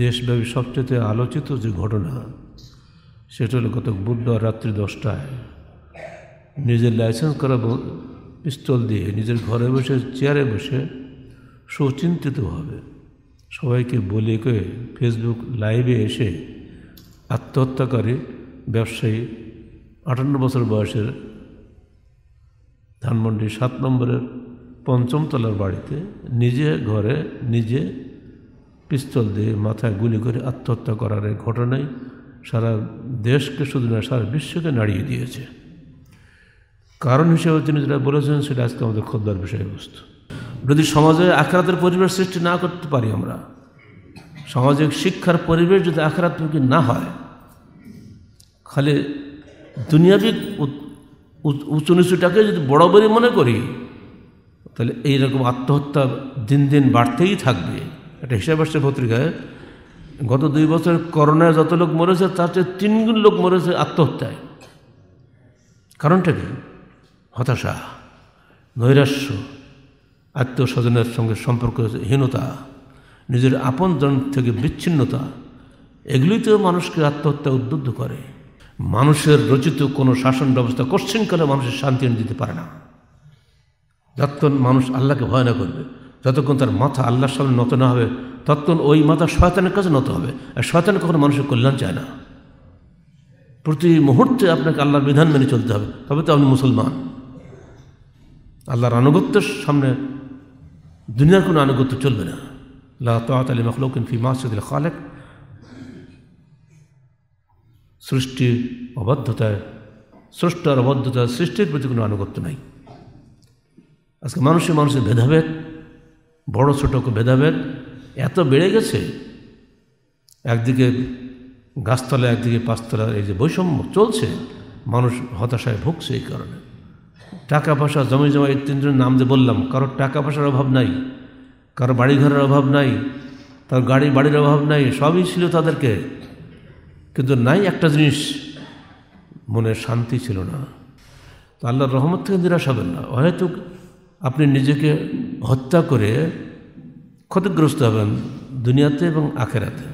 দেশব্যাপী সবচেয়ে আলোচিত যে ঘটনা সেটা হলো গত বুধবার রাত্রি দশটায় নিজের লাইসেন্স করা পিস্তল দিয়ে নিজের ঘরে বসে চেয়ারে বসে সুচিন্তিতভাবে সবাইকে বলে কয়ে ফেসবুক লাইভে এসে আত্মহত্যাকারী ব্যবসায়ী আটান্ন বছর বয়সের ধানমন্ডি সাত নম্বরের পঞ্চম তলার বাড়িতে নিজে ঘরে নিজে পিস্তল দিয়ে মাথায় গুলি করে আত্মহত্যা করার এই ঘটনায় সারা দেশকে শুধু না সারা বিশ্বকে নাড়িয়ে দিয়েছে কারণ হিসেবে তিনি যেটা বলেছেন সেটা আজকে আমাদের খদ্দার বিষয়বস্তু যদি সমাজে আখরাতের পরিবেশ সৃষ্টি না করতে পারি আমরা সামাজিক শিক্ষার পরিবেশ যদি আখরাতমুখী না হয় খালি দুনিয়াবিক উঁচু নিচুটাকে যদি বড়ি মনে করি তাহলে এইরকম আত্মহত্যা দিন দিন বাড়তেই থাকবে একটা হিসাব আসছে পত্রিকায় গত দুই বছর করোনায় যত লোক মরেছে তার চেয়ে তিনগুণ লোক মরেছে আত্মহত্যায় কারণটা কি হতাশা নৈরাশ্য আত্মীয় স্বজনের সঙ্গে হীনতা নিজের আপনজন থেকে বিচ্ছিন্নতা এগুলিতেও মানুষকে আত্মহত্যা উদ্বুদ্ধ করে মানুষের রচিত কোনো শাসন ব্যবস্থা কালে মানুষের শান্তি এনে দিতে পারে না যতক্ষণ মানুষ আল্লাহকে ভয় না করবে যতক্ষণ তার মাথা আল্লাহর সামনে নত না হবে ততক্ষণ ওই মাথা শয়তানের কাছে নত হবে আর শয়তান কখনো মানুষের কল্যাণ চায় না প্রতি মুহূর্তে আপনাকে আল্লাহর বিধান মেনে চলতে হবে তবে তো আপনি মুসলমান আল্লাহর আনুগত্যের সামনে দুনিয়ার কোনো আনুগত্য চলবে না আল্লাহ তাত আলী মখলুকিন ফি মাসুদুল খালেক সৃষ্টি অবদ্ধতায় সৃষ্টার অবাধ্যতা সৃষ্টির প্রতি কোনো আনুগত্য নাই আজকে মানুষের মানুষের ভেদাভেদ বড় ছোট ভেদাভেদ এত বেড়ে গেছে একদিকে গাছতলা একদিকে পাঁচতলা এই যে বৈষম্য চলছে মানুষ হতাশায় ভুগছে এই কারণে টাকা পয়সা জমি জমা এই তিনজন নাম দিয়ে বললাম কারোর টাকা পয়সার অভাব নাই কারো বাড়ি ঘরের অভাব নাই তার গাড়ি বাড়ির অভাব নাই সবই ছিল তাদেরকে কিন্তু নাই একটা জিনিস মনে শান্তি ছিল না তো আল্লাহর রহমত থেকে নিরাশ হবেন না অহেতুক আপনি নিজেকে হত্যা করে ক্ষতিগ্রস্ত হবেন দুনিয়াতে এবং আখেরাতে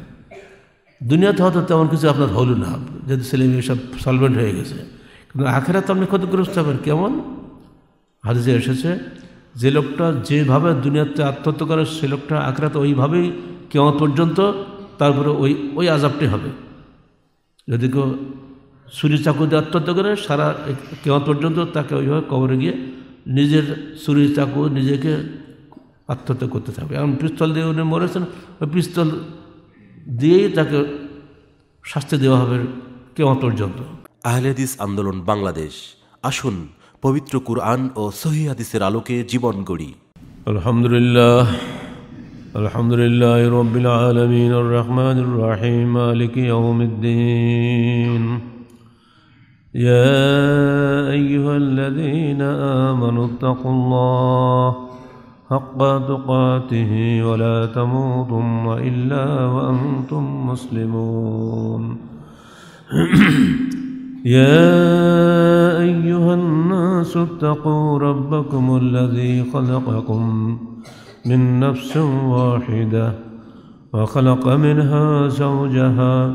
দুনিয়াতে হয়তো তেমন কিছু আপনার হলো না যদি ছেলে মেয়ে সব সলভেন্ট হয়ে গেছে কিন্তু আখেরাতে আপনি ক্ষতিগ্রস্ত হবেন কেমন হাদিসে এসেছে যে লোকটা যেভাবে দুনিয়াতে আত্মহত্যা করে সে লোকটা আখেরাতে ওইভাবেই কেমন পর্যন্ত তারপরে ওই ওই আজাবটি হবে যদি কেউ ছুরি চাকু দিয়ে আত্মহত্যা করে সারা কেমন পর্যন্ত তাকে ওইভাবে কবরে গিয়ে নিজের শরীর চাকু নিজেকে আত্মহত্যা করতে থাকবে এখন পিস্তল দিয়ে উনি মরেছেন ওই পিস্তল দিয়েই তাকে শাস্তি দেওয়া হবে কেমন পর্যন্ত আহলেদিস আন্দোলন বাংলাদেশ আসুন পবিত্র কুরআন ও সহিদিসের আলোকে জীবন গড়ি আলহামদুলিল্লাহ আলহামদুলিল্লাহ রবিল আলমিন রহমান রাহিম আলিক ইয়াউমিদ্দিন يا أيها الذين آمنوا اتقوا الله حق تقاته ولا تموتن إلا وأنتم مسلمون يا أيها الناس اتقوا ربكم الذي خلقكم من نفس واحدة وخلق منها زوجها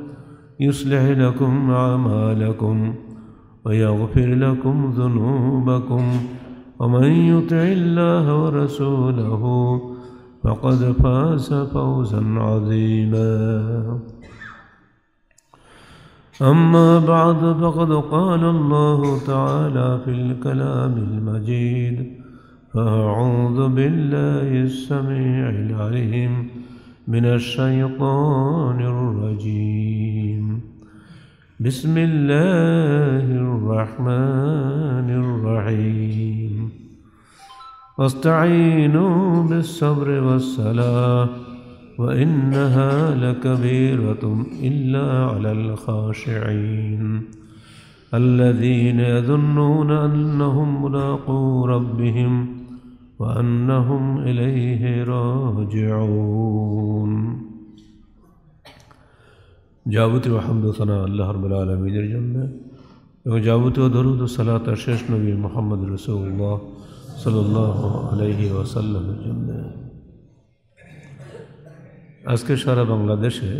يصلح لكم أعمالكم ويغفر لكم ذنوبكم ومن يطع الله ورسوله فقد فاز فوزا عظيما أما بعد فقد قال الله تعالى في الكلام المجيد فأعوذ بالله السميع العليم من الشيطان الرجيم بسم الله الرحمن الرحيم واستعينوا بالصبر والصلاة وإنها لكبيرة إلا على الخاشعين الذين يظنون أنهم ملاقو ربهم وأنهم إليه راجعون যাবতীয় الله رب العالمين الجنة জন্য এবং যাবতীয় الشيش نبي শেষ رسول الله صلى সাল্লাহ عليه وسلم জন্য আজকে সারা বাংলাদেশে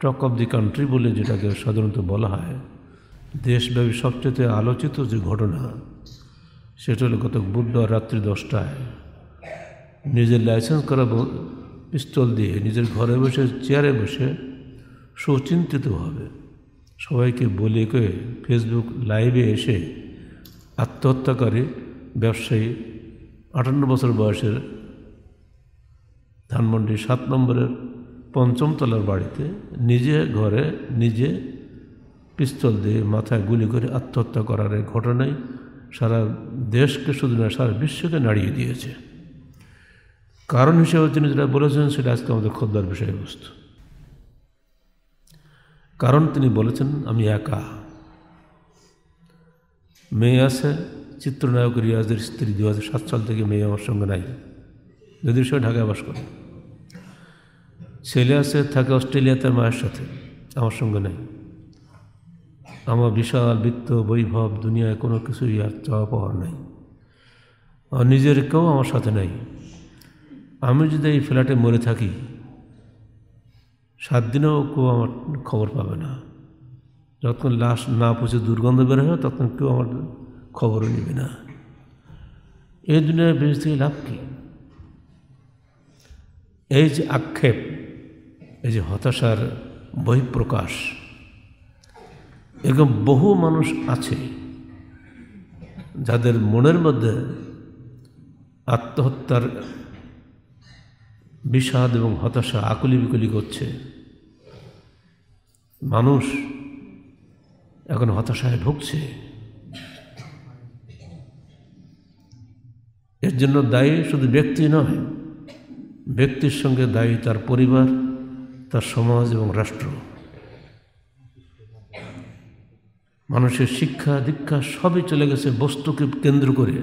টক অব দি কান্ট্রি বলে যেটাকে সাধারণত বলা হয় দেশব্যাপী সবচেয়ে আলোচিত যে ঘটনা সেটা হলো গত বুধবার রাত্রি দশটায় নিজের লাইসেন্স করা পিস্তল দিয়ে নিজের ঘরে বসে চেয়ারে বসে সুচিন্তিতভাবে সবাইকে বলে কয়ে ফেসবুক লাইভে এসে আত্মহত্যাকারী ব্যবসায়ী আটান্ন বছর বয়সের ধানমন্ডি সাত নম্বরের পঞ্চম তলার বাড়িতে নিজে ঘরে নিজে পিস্তল দিয়ে মাথায় গুলি করে আত্মহত্যা করার ঘটনায় সারা দেশকে শুধু না সারা বিশ্বকে নাড়িয়ে দিয়েছে কারণ হিসেবে তিনি যেটা বলেছেন সেটা আজকে আমাদের খোদ্দার বিষয়বস্তু কারণ তিনি বলেছেন আমি একা মেয়ে আছে চিত্রনায়ক রিয়াজের স্ত্রী দু হাজার সাত সাল থেকে মেয়ে আমার সঙ্গে নাই যদি সে ঢাকায় বাস করে ছেলে আছে থাকে অস্ট্রেলিয়া তার মায়ের সাথে আমার সঙ্গে নাই আমার বিশাল বৃত্ত বৈভব দুনিয়ায় কোনো কিছুই আর চাওয়া পাওয়ার নাই আর নিজের কেউ আমার সাথে নাই আমি যদি এই ফ্ল্যাটে মরে থাকি সাত দিনেও কেউ আমার খবর পাবে না যতক্ষণ লাশ না পৌঁছে দুর্গন্ধ বের হয় ততক্ষণ কেউ আমার খবরও নেবে না এই দুনিয়ায় বেশ থেকে লাভ কী এই যে আক্ষেপ এই যে হতাশার বহিঃপ্রকাশ এরকম বহু মানুষ আছে যাদের মনের মধ্যে আত্মহত্যার বিষাদ এবং হতাশা আকুলি বিকুলি করছে মানুষ এখন হতাশায় ভুগছে এর জন্য দায়ী শুধু ব্যক্তি নয় ব্যক্তির সঙ্গে দায়ী তার পরিবার তার সমাজ এবং রাষ্ট্র মানুষের শিক্ষা দীক্ষা সবই চলে গেছে বস্তুকে কেন্দ্র করে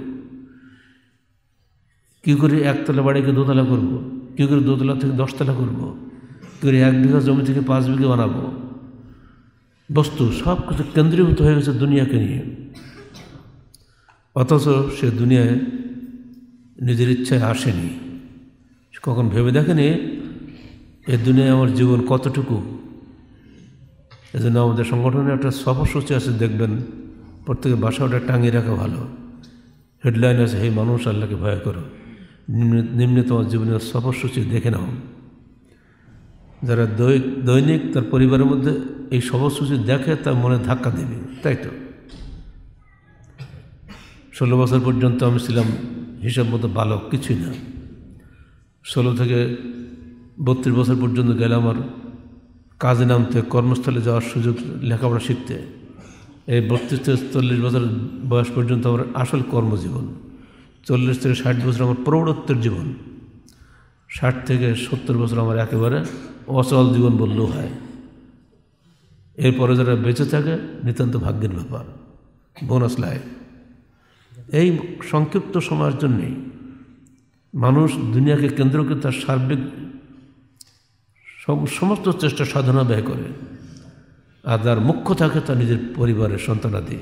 কী করে একতলা বাড়িকে দোতলা করব। কী করে দোতলা থেকে দশতলা করব। কী করে এক বিঘা জমি থেকে পাঁচ বিঘা বানাবো বস্তু সব কিছু কেন্দ্রীভূত হয়ে গেছে দুনিয়াকে নিয়ে অথচ সে দুনিয়ায় নিজের ইচ্ছায় আসেনি কখন ভেবে দেখেনি এ দুনিয়ায় আমার জীবন কতটুকু এজন্য আমাদের সংগঠনে একটা সফরসূচি আছে দেখবেন প্রত্যেকের বাসা ওটা টাঙিয়ে রাখা ভালো হেডলাইন আছে হে মানুষ আল্লাহকে ভয় করো নিম্নে তোমার জীবনের সফরসূচি দেখে নাও যারা দৈ দৈনিক তার পরিবারের মধ্যে এই সফরসূচি দেখে তার মনে ধাক্কা দেবে তাই তো ষোলো বছর পর্যন্ত আমি ছিলাম হিসাব মতো বালক কিছুই না ষোলো থেকে বত্রিশ বছর পর্যন্ত গেলে আমার কাজে নামতে কর্মস্থলে যাওয়ার সুযোগ লেখাপড়া শিখতে এই বত্রিশ থেকে চল্লিশ বছর বয়স পর্যন্ত আমার আসল কর্মজীবন চল্লিশ থেকে ষাট বছর আমার প্রৌঢ়ত্বের জীবন ষাট থেকে সত্তর বছর আমার একেবারে অচল জীবন বললেও হয় এরপরে যারা বেঁচে থাকে নিতান্ত ভাগ্যের ব্যাপার বোনাস লাইফ এই সংক্ষিপ্ত সময়ের জন্যেই মানুষ দুনিয়াকে কেন্দ্র করে তার সার্বিক সব সমস্ত চেষ্টা সাধনা ব্যয় করে আর যার মুখ্য থাকে তা নিজের পরিবারের সন্তানাদি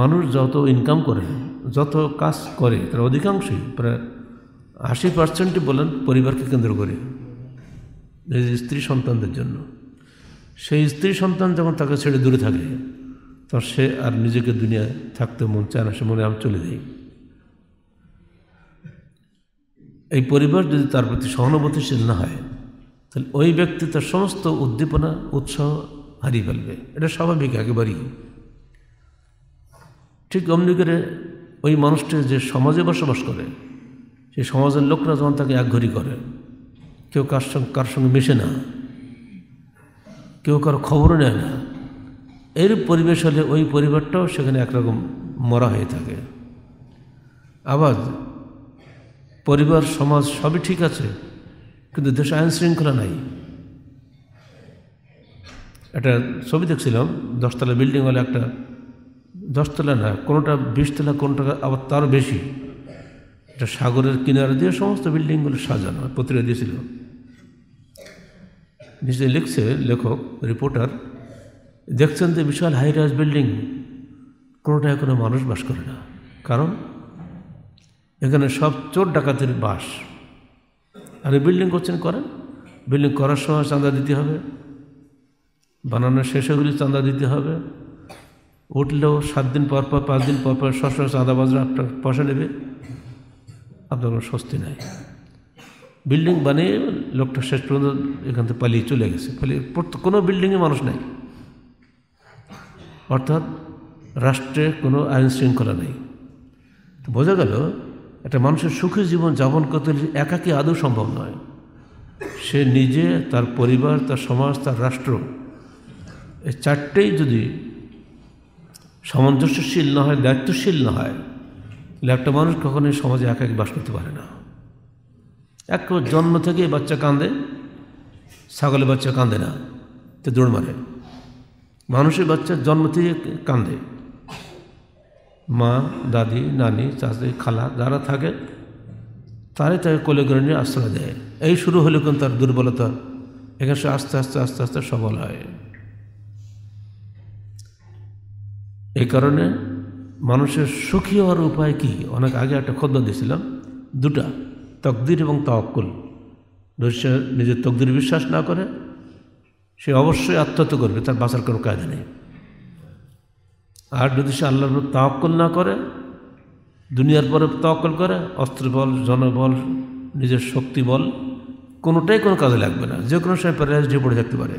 মানুষ যত ইনকাম করে যত কাজ করে তার অধিকাংশই প্রায় আশি পার্সেন্টই বলেন পরিবারকে কেন্দ্র করে নিজের স্ত্রী সন্তানদের জন্য সেই স্ত্রী সন্তান যখন তাকে ছেড়ে দূরে থাকে তখন সে আর নিজেকে দুনিয়ায় থাকতে মন চায় না সে মনে আমি চলে যাই এই পরিবার যদি তার প্রতি সহানুভূতিশীল না হয় তাহলে ওই ব্যক্তি তার সমস্ত উদ্দীপনা উৎসাহ হারিয়ে ফেলবে এটা স্বাভাবিক একেবারেই ঠিক অমনি করে ওই মানুষটি যে সমাজে বসবাস করে সেই সমাজের লোকরা যখন তাকে একঘরি করে কেউ কার সঙ্গে কার সঙ্গে মেশে না কেউ কারো খবর নেয় না এরূপ পরিবেশ হলে ওই পরিবারটাও সেখানে একরকম মরা হয়ে থাকে আবার পরিবার সমাজ সবই ঠিক আছে কিন্তু দেশে আইন শৃঙ্খলা নাই একটা ছবি দেখছিলাম দশতলা বিল্ডিং হলে একটা দশতলা না কোনোটা বিশতলা কোনোটা আবার তারও বেশি এটা সাগরের কিনারে দিয়ে সমস্ত বিল্ডিংগুলো সাজানো পত্রিকা দিয়েছিল নিজে লিখছে লেখক রিপোর্টার দেখছেন যে বিশাল হাই রাইজ বিল্ডিং কোনোটা এখনো মানুষ বাস করে না কারণ এখানে সব চোর ডাকাতের বাস আর বিল্ডিং করছেন করেন বিল্ডিং করার সময় চাঁদা দিতে হবে বানানো হয়ে হলে চাঁদা দিতে হবে উঠলেও সাত দিন পর পর পাঁচ দিন পর পর সবসময় বাজার আপনার পয়সা নেবে আপনার কোনো স্বস্তি নাই বিল্ডিং বানিয়ে লোকটা শেষ পর্যন্ত এখান থেকে পালিয়ে চলে গেছে পালিয়ে কোনো বিল্ডিংয়ে মানুষ নাই অর্থাৎ রাষ্ট্রে কোনো আইন শৃঙ্খলা নেই বোঝা গেল একটা মানুষের সুখী জীবন যাপন করতে একাকি আদৌ সম্ভব নয় সে নিজে তার পরিবার তার সমাজ তার রাষ্ট্র এই চারটেই যদি সামঞ্জস্যশীল না হয় দায়িত্বশীল না হয় তাহলে একটা মানুষ কখনোই সমাজে একা বাস করতে পারে না এক জন্ম থেকে বাচ্চা কাঁদে ছাগলের বাচ্চা কাঁদে না তো দৌড় মারে মানুষের বাচ্চা জন্ম থেকে কাঁদে মা দাদি নানি চাষি খালা যারা থাকে তারাই তাকে কোলে করে নিয়ে আশ্রয় দেয় এই শুরু হলে কিন্তু তার দুর্বলতা এখানে সে আস্তে আস্তে আস্তে আস্তে সবল হয় এই কারণে মানুষের সুখী হওয়ার উপায় কি অনেক আগে একটা খদ্দ দিয়েছিলাম দুটা তকদির এবং তকুল সে নিজের তকদির বিশ্বাস না করে সে অবশ্যই আত্মহত্যা করবে তার বাঁচার কোনো কায়দা নেই আর যদি সে আল্লাহর উপর তাওয়াক্কল না করে দুনিয়ার পরে তাওয়াক্কল করে অস্ত্রবল জনবল নিজের শক্তি বল কোনোটাই কোনো কাজে লাগবে না যে কোনো সময় প্যারালাইজ হয়ে পড়ে থাকতে পারে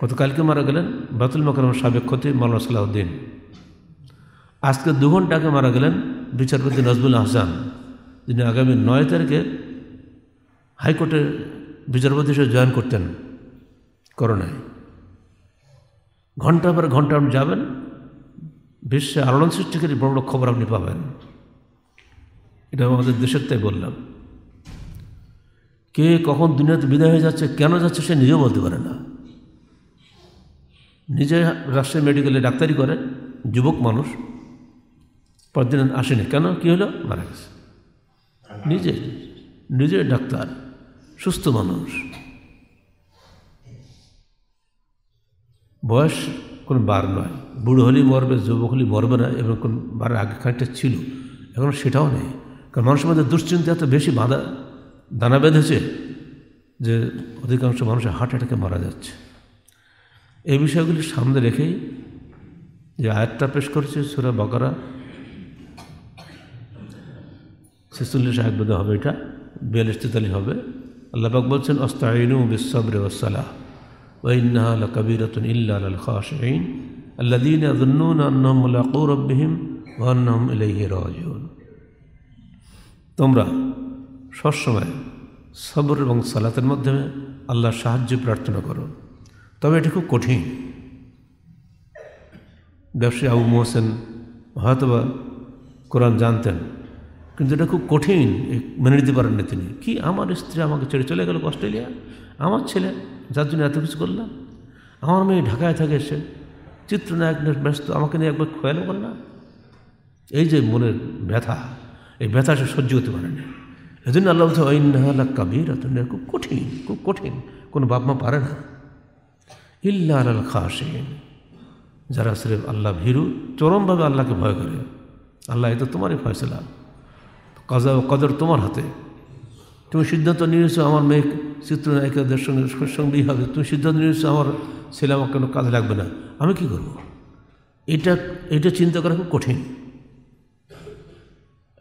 গতকালকে মারা গেলেন বাতুল মকরম সাবেক ক্ষতি মাল্লা সালাউদ্দিন আজকে দু ঘন্টাকে মারা গেলেন বিচারপতি নজবুল আহসান যিনি আগামী নয় তারিখে হাইকোর্টে বিচারপতি হিসেবে জয়েন করতেন করোনায় ঘন্টা পর ঘন্টা আপনি যাবেন বিশ্বে আলোড়ন সৃষ্টিকারী বড় বড় খবর আপনি পাবেন এটা আমাদের দেশের তাই বললাম কে কখন দুনিয়াতে বিদায় হয়ে যাচ্ছে কেন যাচ্ছে সে নিজেও বলতে পারে না নিজে রাজশাহী মেডিকেলে ডাক্তারি করে যুবক মানুষ পরদিন আসেনি কেন কী হলো মারা গেছে নিজে নিজে ডাক্তার সুস্থ মানুষ বয়স কোনো বার নয় বুড়ো হলেই মরবে যুবক হলেই মরবে না এবং কোন বার আগে খানিকটা ছিল এখন সেটাও নেই কারণ মানুষের মধ্যে দুশ্চিন্তা এত বেশি বাঁধা দানা বেঁধেছে যে অধিকাংশ মানুষের হার্ট অ্যাটাকে মারা যাচ্ছে এই বিষয়গুলি সামনে রেখেই যে আয়াতটা পেশ করেছে সুরা বকরা ছেচল্লিশ আয়াত হবে এটা বিয়াল্লিশ তেতাল্লিশ হবে আল্লাহবাক বলছেন অস্তায়নু বিশ্বরে ওসালাহ وإنها لكبيرة إلا للخاشعين الذين يظنون أنهم ملاقو ربهم وأنهم إليه راجعون তোমরা সবসময় সবর এবং সালাতের মাধ্যমে আল্লাহ সাহায্য প্রার্থনা করো তবে এটি খুব কঠিন ব্যবসায়ী আবু মোহসেন হয়তোবা কোরআন জানতেন কিন্তু এটা খুব কঠিন মেনে নিতে পারেননি তিনি কি আমার স্ত্রী আমাকে ছেড়ে চলে গেল অস্ট্রেলিয়া আমার ছেলে যার জন্য এত কিছু করলাম আমার মেয়ে ঢাকায় থাকে সে চিত্রনায়ক ব্যস্ত আমাকে নিয়ে একবার খোয়ালো করলাম এই যে মনের ব্যথা এই ব্যথা সে সহ্য করতে পারে না এজন্য আল্লাহ বলছে আল্লাহ কাবির খুব কঠিন খুব কঠিন কোনো বাপ মা পারে না ইল্লা আল খাসেন যারা স্রেফ আল্লাহ ভীরু চরমভাবে আল্লাহকে ভয় করে আল্লাহ এ তো তোমারই ফয়সলা কাজা ও কদর তোমার হাতে তুমি সিদ্ধান্ত নিয়েছো আমার মেয়ে চিত্রনায়িকাদের সঙ্গে সঙ্গেই হবে তুমি সিদ্ধান্ত নিয়েছো আমার ছেলে আমার কোনো কাজে লাগবে না আমি কি করব। এটা এটা চিন্তা করা খুব কঠিন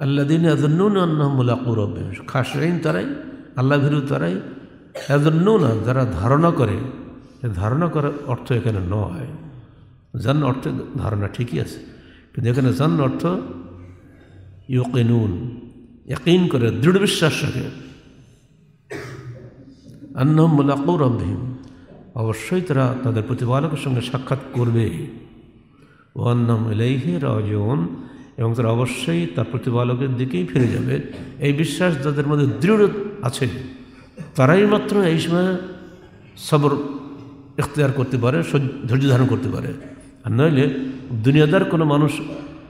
আল্লা দিন এজন্যুন আন্নামুল্লাকুর খাস রাইন তারাই আল্লাহ ভিরু তারাই এজন্যুনা যারা ধারণা করে ধারণা করার অর্থ এখানে নয় জান অর্থে ধারণা ঠিকই আছে কিন্তু এখানে জান অর্থ ইউকিনুন একইন করে দৃঢ় বিশ্বাস রাখে আন্নম অবশ্যই তারা তাদের প্রতিপালকের সঙ্গে সাক্ষাৎ করবে ও আন্নম এলাইহে রাজন এবং তারা অবশ্যই তার প্রতিপালকের দিকেই ফিরে যাবে এই বিশ্বাস যাদের মধ্যে দৃঢ় আছে তারাই মাত্র এই সময় সবর ইখতিয়ার করতে পারে ধৈর্য ধারণ করতে পারে আর নইলে দুনিয়াদার কোনো মানুষ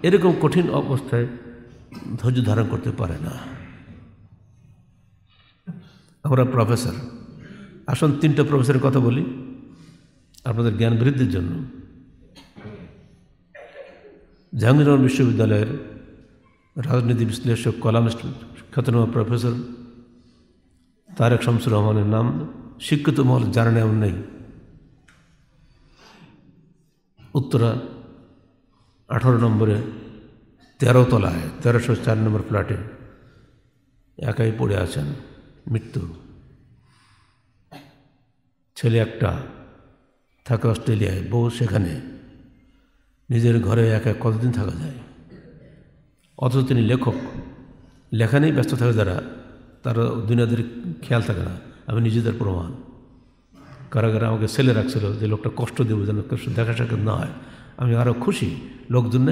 এরকম কঠিন অবস্থায় ধৈর্য ধারণ করতে পারে না আমরা প্রফেসর আসুন তিনটা প্রফেসরের কথা বলি আপনাদের জ্ঞান বৃদ্ধির জন্য জাহাঙ্গীরনগর বিশ্ববিদ্যালয়ের রাজনীতি বিশ্লেষক কলামিস্ট খ্যাতনামা প্রফেসর তারেক শামসুর রহমানের নাম শিক্ষিত মহল জানা এমন নেই উত্তরা আঠারো নম্বরে তেরো তলায় তেরোশো চার নম্বর ফ্ল্যাটে একাই পড়ে আছেন মৃত্যু ছেলে একটা থাকে অস্ট্রেলিয়ায় বউ সেখানে নিজের ঘরে এক কতদিন থাকা যায় অথচ তিনি লেখক লেখানেই ব্যস্ত থাকে যারা তারা দুনিয়াদের খেয়াল থাকে না আমি নিজেদের প্রমাণ কারাগারে আমাকে ছেলে রাখছিল যে লোকটা কষ্ট দেব যেন দেখা সাক্ষাৎ না হয় আমি আরও খুশি লোকজন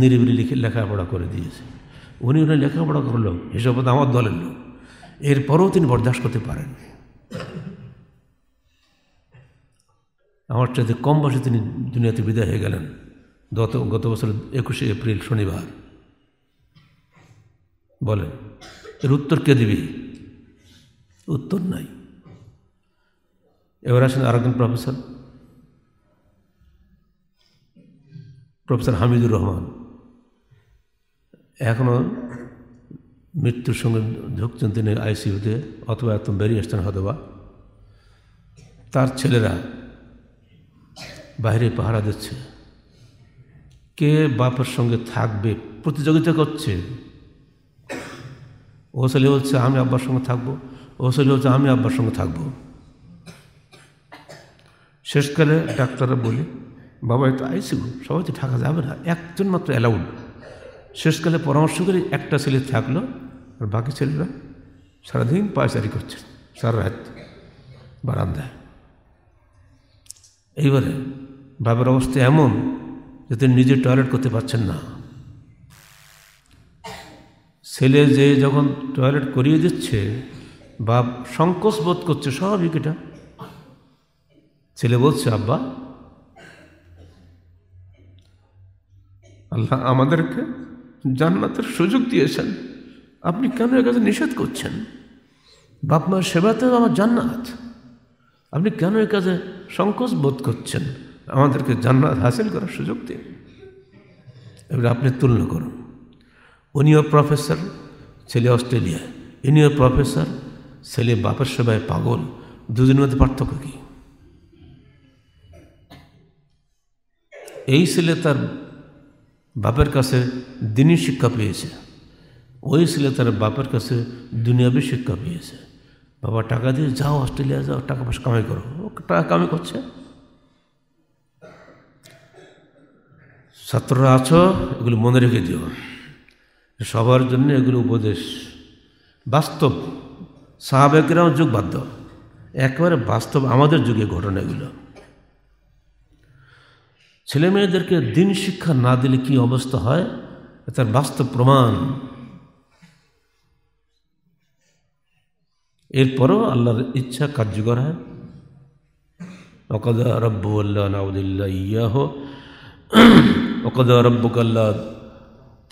নিরিবিলি লিখে লেখাপড়া করে দিয়েছে উনি উনি লেখাপড়া করলো হিসাবে আমার দলের লোক এরপরেও তিনি বরদাস্ত করতে পারেননি আমার চাইতে কম বয়সে তিনি দুনিয়াতে বিদায় হয়ে গেলেন গত গত বছরের একুশে এপ্রিল শনিবার বলে এর উত্তর কে দিবি উত্তর নাই এবার আসেন আরেকজন প্রফেসর প্রফেসর হামিদুর রহমান এখনও মৃত্যুর সঙ্গে ঝুঁকছেন তিনি আইসিউতে অথবা একদম বেরিয়ে আসছেন হয়তোবা তার ছেলেরা বাইরে পাহারা দিচ্ছে কে বাপের সঙ্গে থাকবে প্রতিযোগিতা করছে ও ছেলে হচ্ছে আমি আব্বার সঙ্গে থাকবো ও ছেলে হচ্ছে আমি আব্বার সঙ্গে থাকবো শেষকালে ডাক্তাররা বলি বাবা একটু আইসিউ সবাই তো থাকা যাবে না একজন মাত্র অ্যালাউড শেষকালে পরামর্শ করে একটা ছেলে থাকলো আর বাকি ছেলেরা সারাদিন পায়চারি করছে সারা রাত বারান্দায় এইবারে বাবার অবস্থা এমন যে তিনি নিজে টয়লেট করতে পারছেন না ছেলে যে যখন টয়লেট করিয়ে দিচ্ছে বাপ সংকোচ বোধ করছে স্বাভাবিক এটা ছেলে বলছে আব্বা আল্লাহ আমাদেরকে জান্নাতের সুযোগ দিয়েছেন আপনি কেন এর কাছে নিষেধ করছেন বাপ মার সেবাতেও আমার জান্নাত আপনি কেন এর কাজে সংকোচ বোধ করছেন আমাদেরকে জান্নাত হাসিল করার সুযোগ দিন এবারে আপনি তুলনা করুন উনিও প্রফেসর ছেলে অস্ট্রেলিয়া ইনিও প্রফেসর ছেলে বাপের সেবায় পাগল দুজনের মধ্যে পার্থক্য কী এই ছেলে তার বাপের কাছে দিনই শিক্ষা পেয়েছে ওই ছেলে তার বাপের কাছে দুনিয়াবী শিক্ষা পেয়েছে বাবা টাকা দিয়ে যাও অস্ট্রেলিয়া যাও টাকা পয়সা কামাই করো ও টাকা কামাই করছে ছাত্ররা আছো এগুলো মনে রেখে দিও সবার জন্য এগুলো উপদেশ বাস্তব সাহাবেকেরাও যুগ বাধ্য একেবারে বাস্তব আমাদের যুগে ঘটনা এগুলো ছেলে মেয়েদেরকে দিন শিক্ষা না দিলে কি অবস্থা হয় তার বাস্তব প্রমাণ এরপরও আল্লাহর ইচ্ছা কার্যকর হয় অকদা রব্বু নাউদুল্লাহ ইয়াহ وقد ربك لا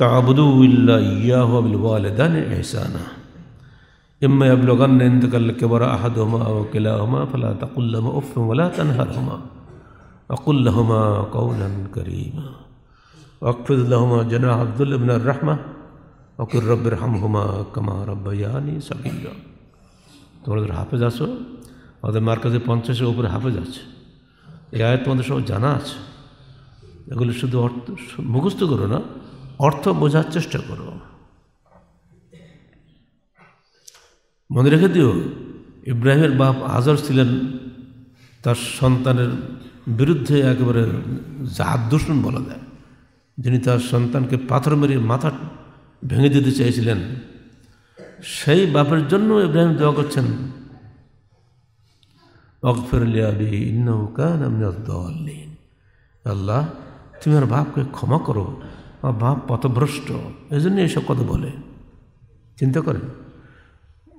تعبدوا إلا إياه وبالوالدين إحسانا إما يبلغن عندك الكبر أحدهما أو كلاهما فلا تقل لهما أف ولا تنهرهما وقل لهما قولا كريما واخفض لهما جناح الذل من الرحمة وقل رب ارحمهما كما ربياني صغيرا তোমাদের হাফেজ আছো আমাদের মার কাছে পঞ্চাশের উপরে হাফেজ আছে এই আয় তোমাদের সব জানা আছে এগুলো শুধু অর্থ মুখস্থ করো না অর্থ বোঝার চেষ্টা করো মনে রেখে দিও ইব্রাহিমের বাপ আজর ছিলেন তার সন্তানের বিরুদ্ধে একেবারে জাহাদ দূষণ বলা যায় যিনি তার সন্তানকে পাথর মেরে মাথা ভেঙে দিতে চেয়েছিলেন সেই বাপের জন্য ইব্রাহিম দোয়া করছেন অকফের লিয়াবি ইন্নৌকা নাম আল্লাহ তুমি আমার বাপকে ক্ষমা করো আমার বাপ পথভ্রষ্ট এই জন্য এইসব কথা বলে চিন্তা করেন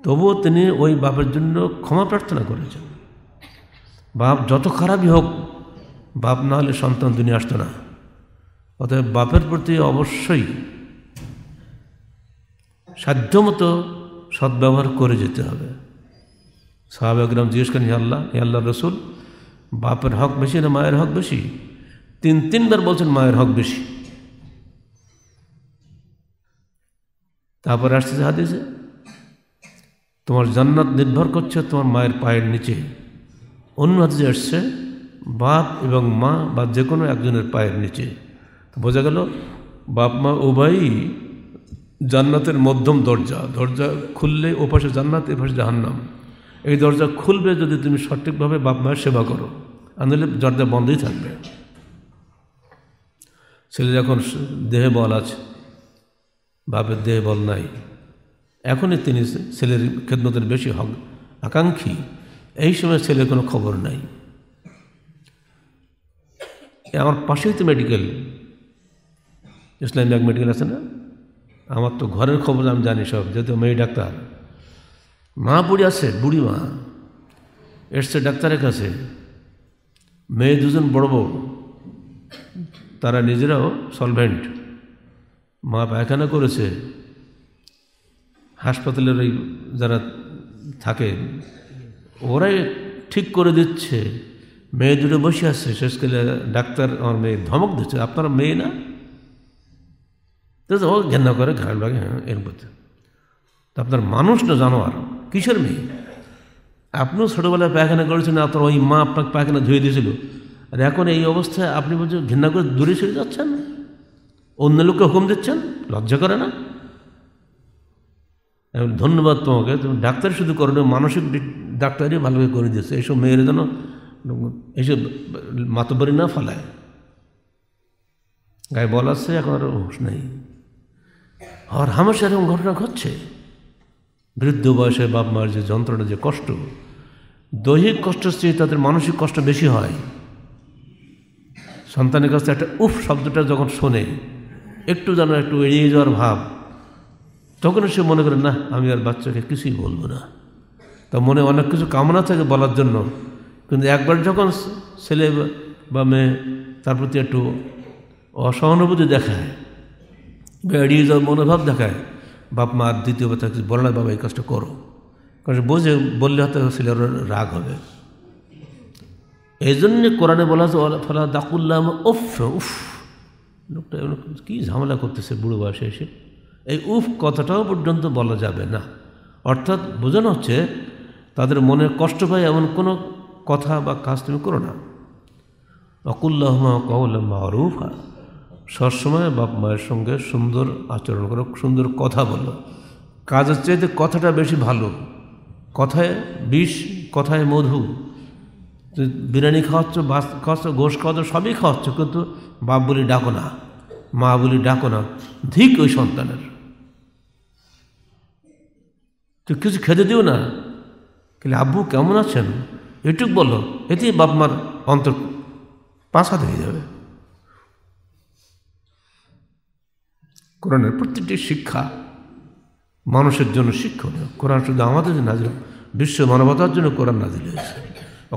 তবুও তিনি ওই বাপের জন্য ক্ষমা প্রার্থনা করেছেন বাপ যত খারাপই হোক বাপ না হলে সন্তান দুনিয়া আসতো না অতএব বাপের প্রতি অবশ্যই সাধ্যমতো সদ্ব্যবহার করে যেতে হবে সাহাবেগ্রাম জিজ্ঞেস করেন হে আল্লাহ হে আল্লাহ রসুল বাপের হক বেশি না মায়ের হক বেশি তিন তিনবার বলছেন মায়ের হক বেশি তারপরে আসছে হাদিসে তোমার জান্নাত নির্ভর করছে তোমার মায়ের পায়ের নিচে অন্য হাদিসে আসছে বাপ এবং মা বা যে কোনো একজনের পায়ের নিচে বোঝা গেল বাপ মা উভয়ই জান্নাতের মধ্যম দরজা দরজা খুললে ওপাশে জান্নাত এপাশে জাহান্নাম এই দরজা খুলবে যদি তুমি সঠিকভাবে বাপ মায়ের সেবা করো আনলে দরজা বন্ধই থাকবে ছেলে যখন দেহে বল আছে বাপের দেহে বল নাই এখনই তিনি ছেলের খেদমতের বেশি হক আকাঙ্ক্ষী এই সময় ছেলের কোনো খবর নাই আমার পাশেই তো মেডিকেল ইসলামিক মেডিকেল আছে না আমার তো ঘরের খবর আমি জানি সব যেহেতু মেয়ে ডাক্তার মা বুড়ি আছে বুড়ি মা এসছে ডাক্তারের কাছে মেয়ে দুজন বড় বড় তারা নিজেরাও সলভেন্ট মা পায়খানা করেছে হাসপাতালের ওই যারা থাকে ওরাই ঠিক করে দিচ্ছে মেয়ে দুটো বসে আসছে শেষকালে ডাক্তার আমার মেয়ে ধমক দিচ্ছে আপনারা মেয়ে না তো ও ঘেন্না করে ঘাড় লাগে হ্যাঁ এর মধ্যে আপনার মানুষ না জানোয়ার কিসের মেয়ে আপনিও ছোটোবেলায় পায়খানা করেছেন আপনার ওই মা আপনাকে পায়খানা ধুয়ে দিয়েছিল আর এখন এই অবস্থায় আপনি বলছেন ঘৃণা করে দূরে সরে যাচ্ছেন অন্য লোককে হুকুম দিচ্ছেন লজ্জা করে না এবং ধন্যবাদ তোমাকে তুমি ডাক্তার শুধু করো মানসিক ডাক্তারই ভালোভাবে করে দিয়েছে এইসব মেয়েরা যেন এইসব মাতবরি না ফেলায় গায়ে বল আছে এখন আর হুঁশ নেই আর হামেশা এরকম ঘটনা ঘটছে বৃদ্ধ বয়সে বাপ মার যে যন্ত্রণা যে কষ্ট দৈহিক কষ্টের চেয়ে তাদের মানসিক কষ্ট বেশি হয় সন্তানের কাছে একটা উফ শব্দটা যখন শোনে একটু যেন একটু এড়িয়ে যাওয়ার ভাব তখন সে মনে করে না আমি আর বাচ্চাকে কিছুই বলবো না তা মনে অনেক কিছু কামনা থাকে বলার জন্য কিন্তু একবার যখন ছেলে বা মেয়ে তার প্রতি একটু অসহানুভূতি দেখায় বা এড়িয়ে যাওয়ার মনোভাব দেখায় বাপ মা আর দ্বিতীয়বার তাকে বলে না বাবা এই কাজটা করো কারণ বোঝে বললে হয়তো ছেলের রাগ হবে এই জন্যে কোরআনে বলা ফলা দাকুল্লাহ উফ উফ লোকটা কী ঝামেলা করতেছে বুড়ো বয়সে এসে এই উফ কথাটাও পর্যন্ত বলা যাবে না অর্থাৎ বোঝানো হচ্ছে তাদের মনে কষ্ট পায় এমন কোনো কথা বা কাজ তুমি করো না অকুল্লাহমা কওলা মারুফা সবসময় বাপ মায়ের সঙ্গে সুন্দর আচরণ করো সুন্দর কথা বলো কাজের চাইতে কথাটা বেশি ভালো কথায় বিষ কথায় মধু তুই বিরিয়ানি খাওয়াচ্ছ ভাত খাওয়াচ্ছ গোশ খাওয়াচ্ছ সবই খাওয়াচ্ছ কিন্তু বাপ বলি ডাকো না মা বলি ডাকো না ধিক ওই সন্তানের তুই কিছু খেতে দিও না কিন্তু আব্বু কেমন আছেন এটুক বলো এতেই বাপ মার অন্তর পাশাতে হয়ে যাবে কোরআনের প্রত্যেকটি শিক্ষা মানুষের জন্য শিক্ষণীয় কোরআন শুধু আমাদের নাজিল বিশ্ব মানবতার জন্য কোরআন নাজিল হয়েছে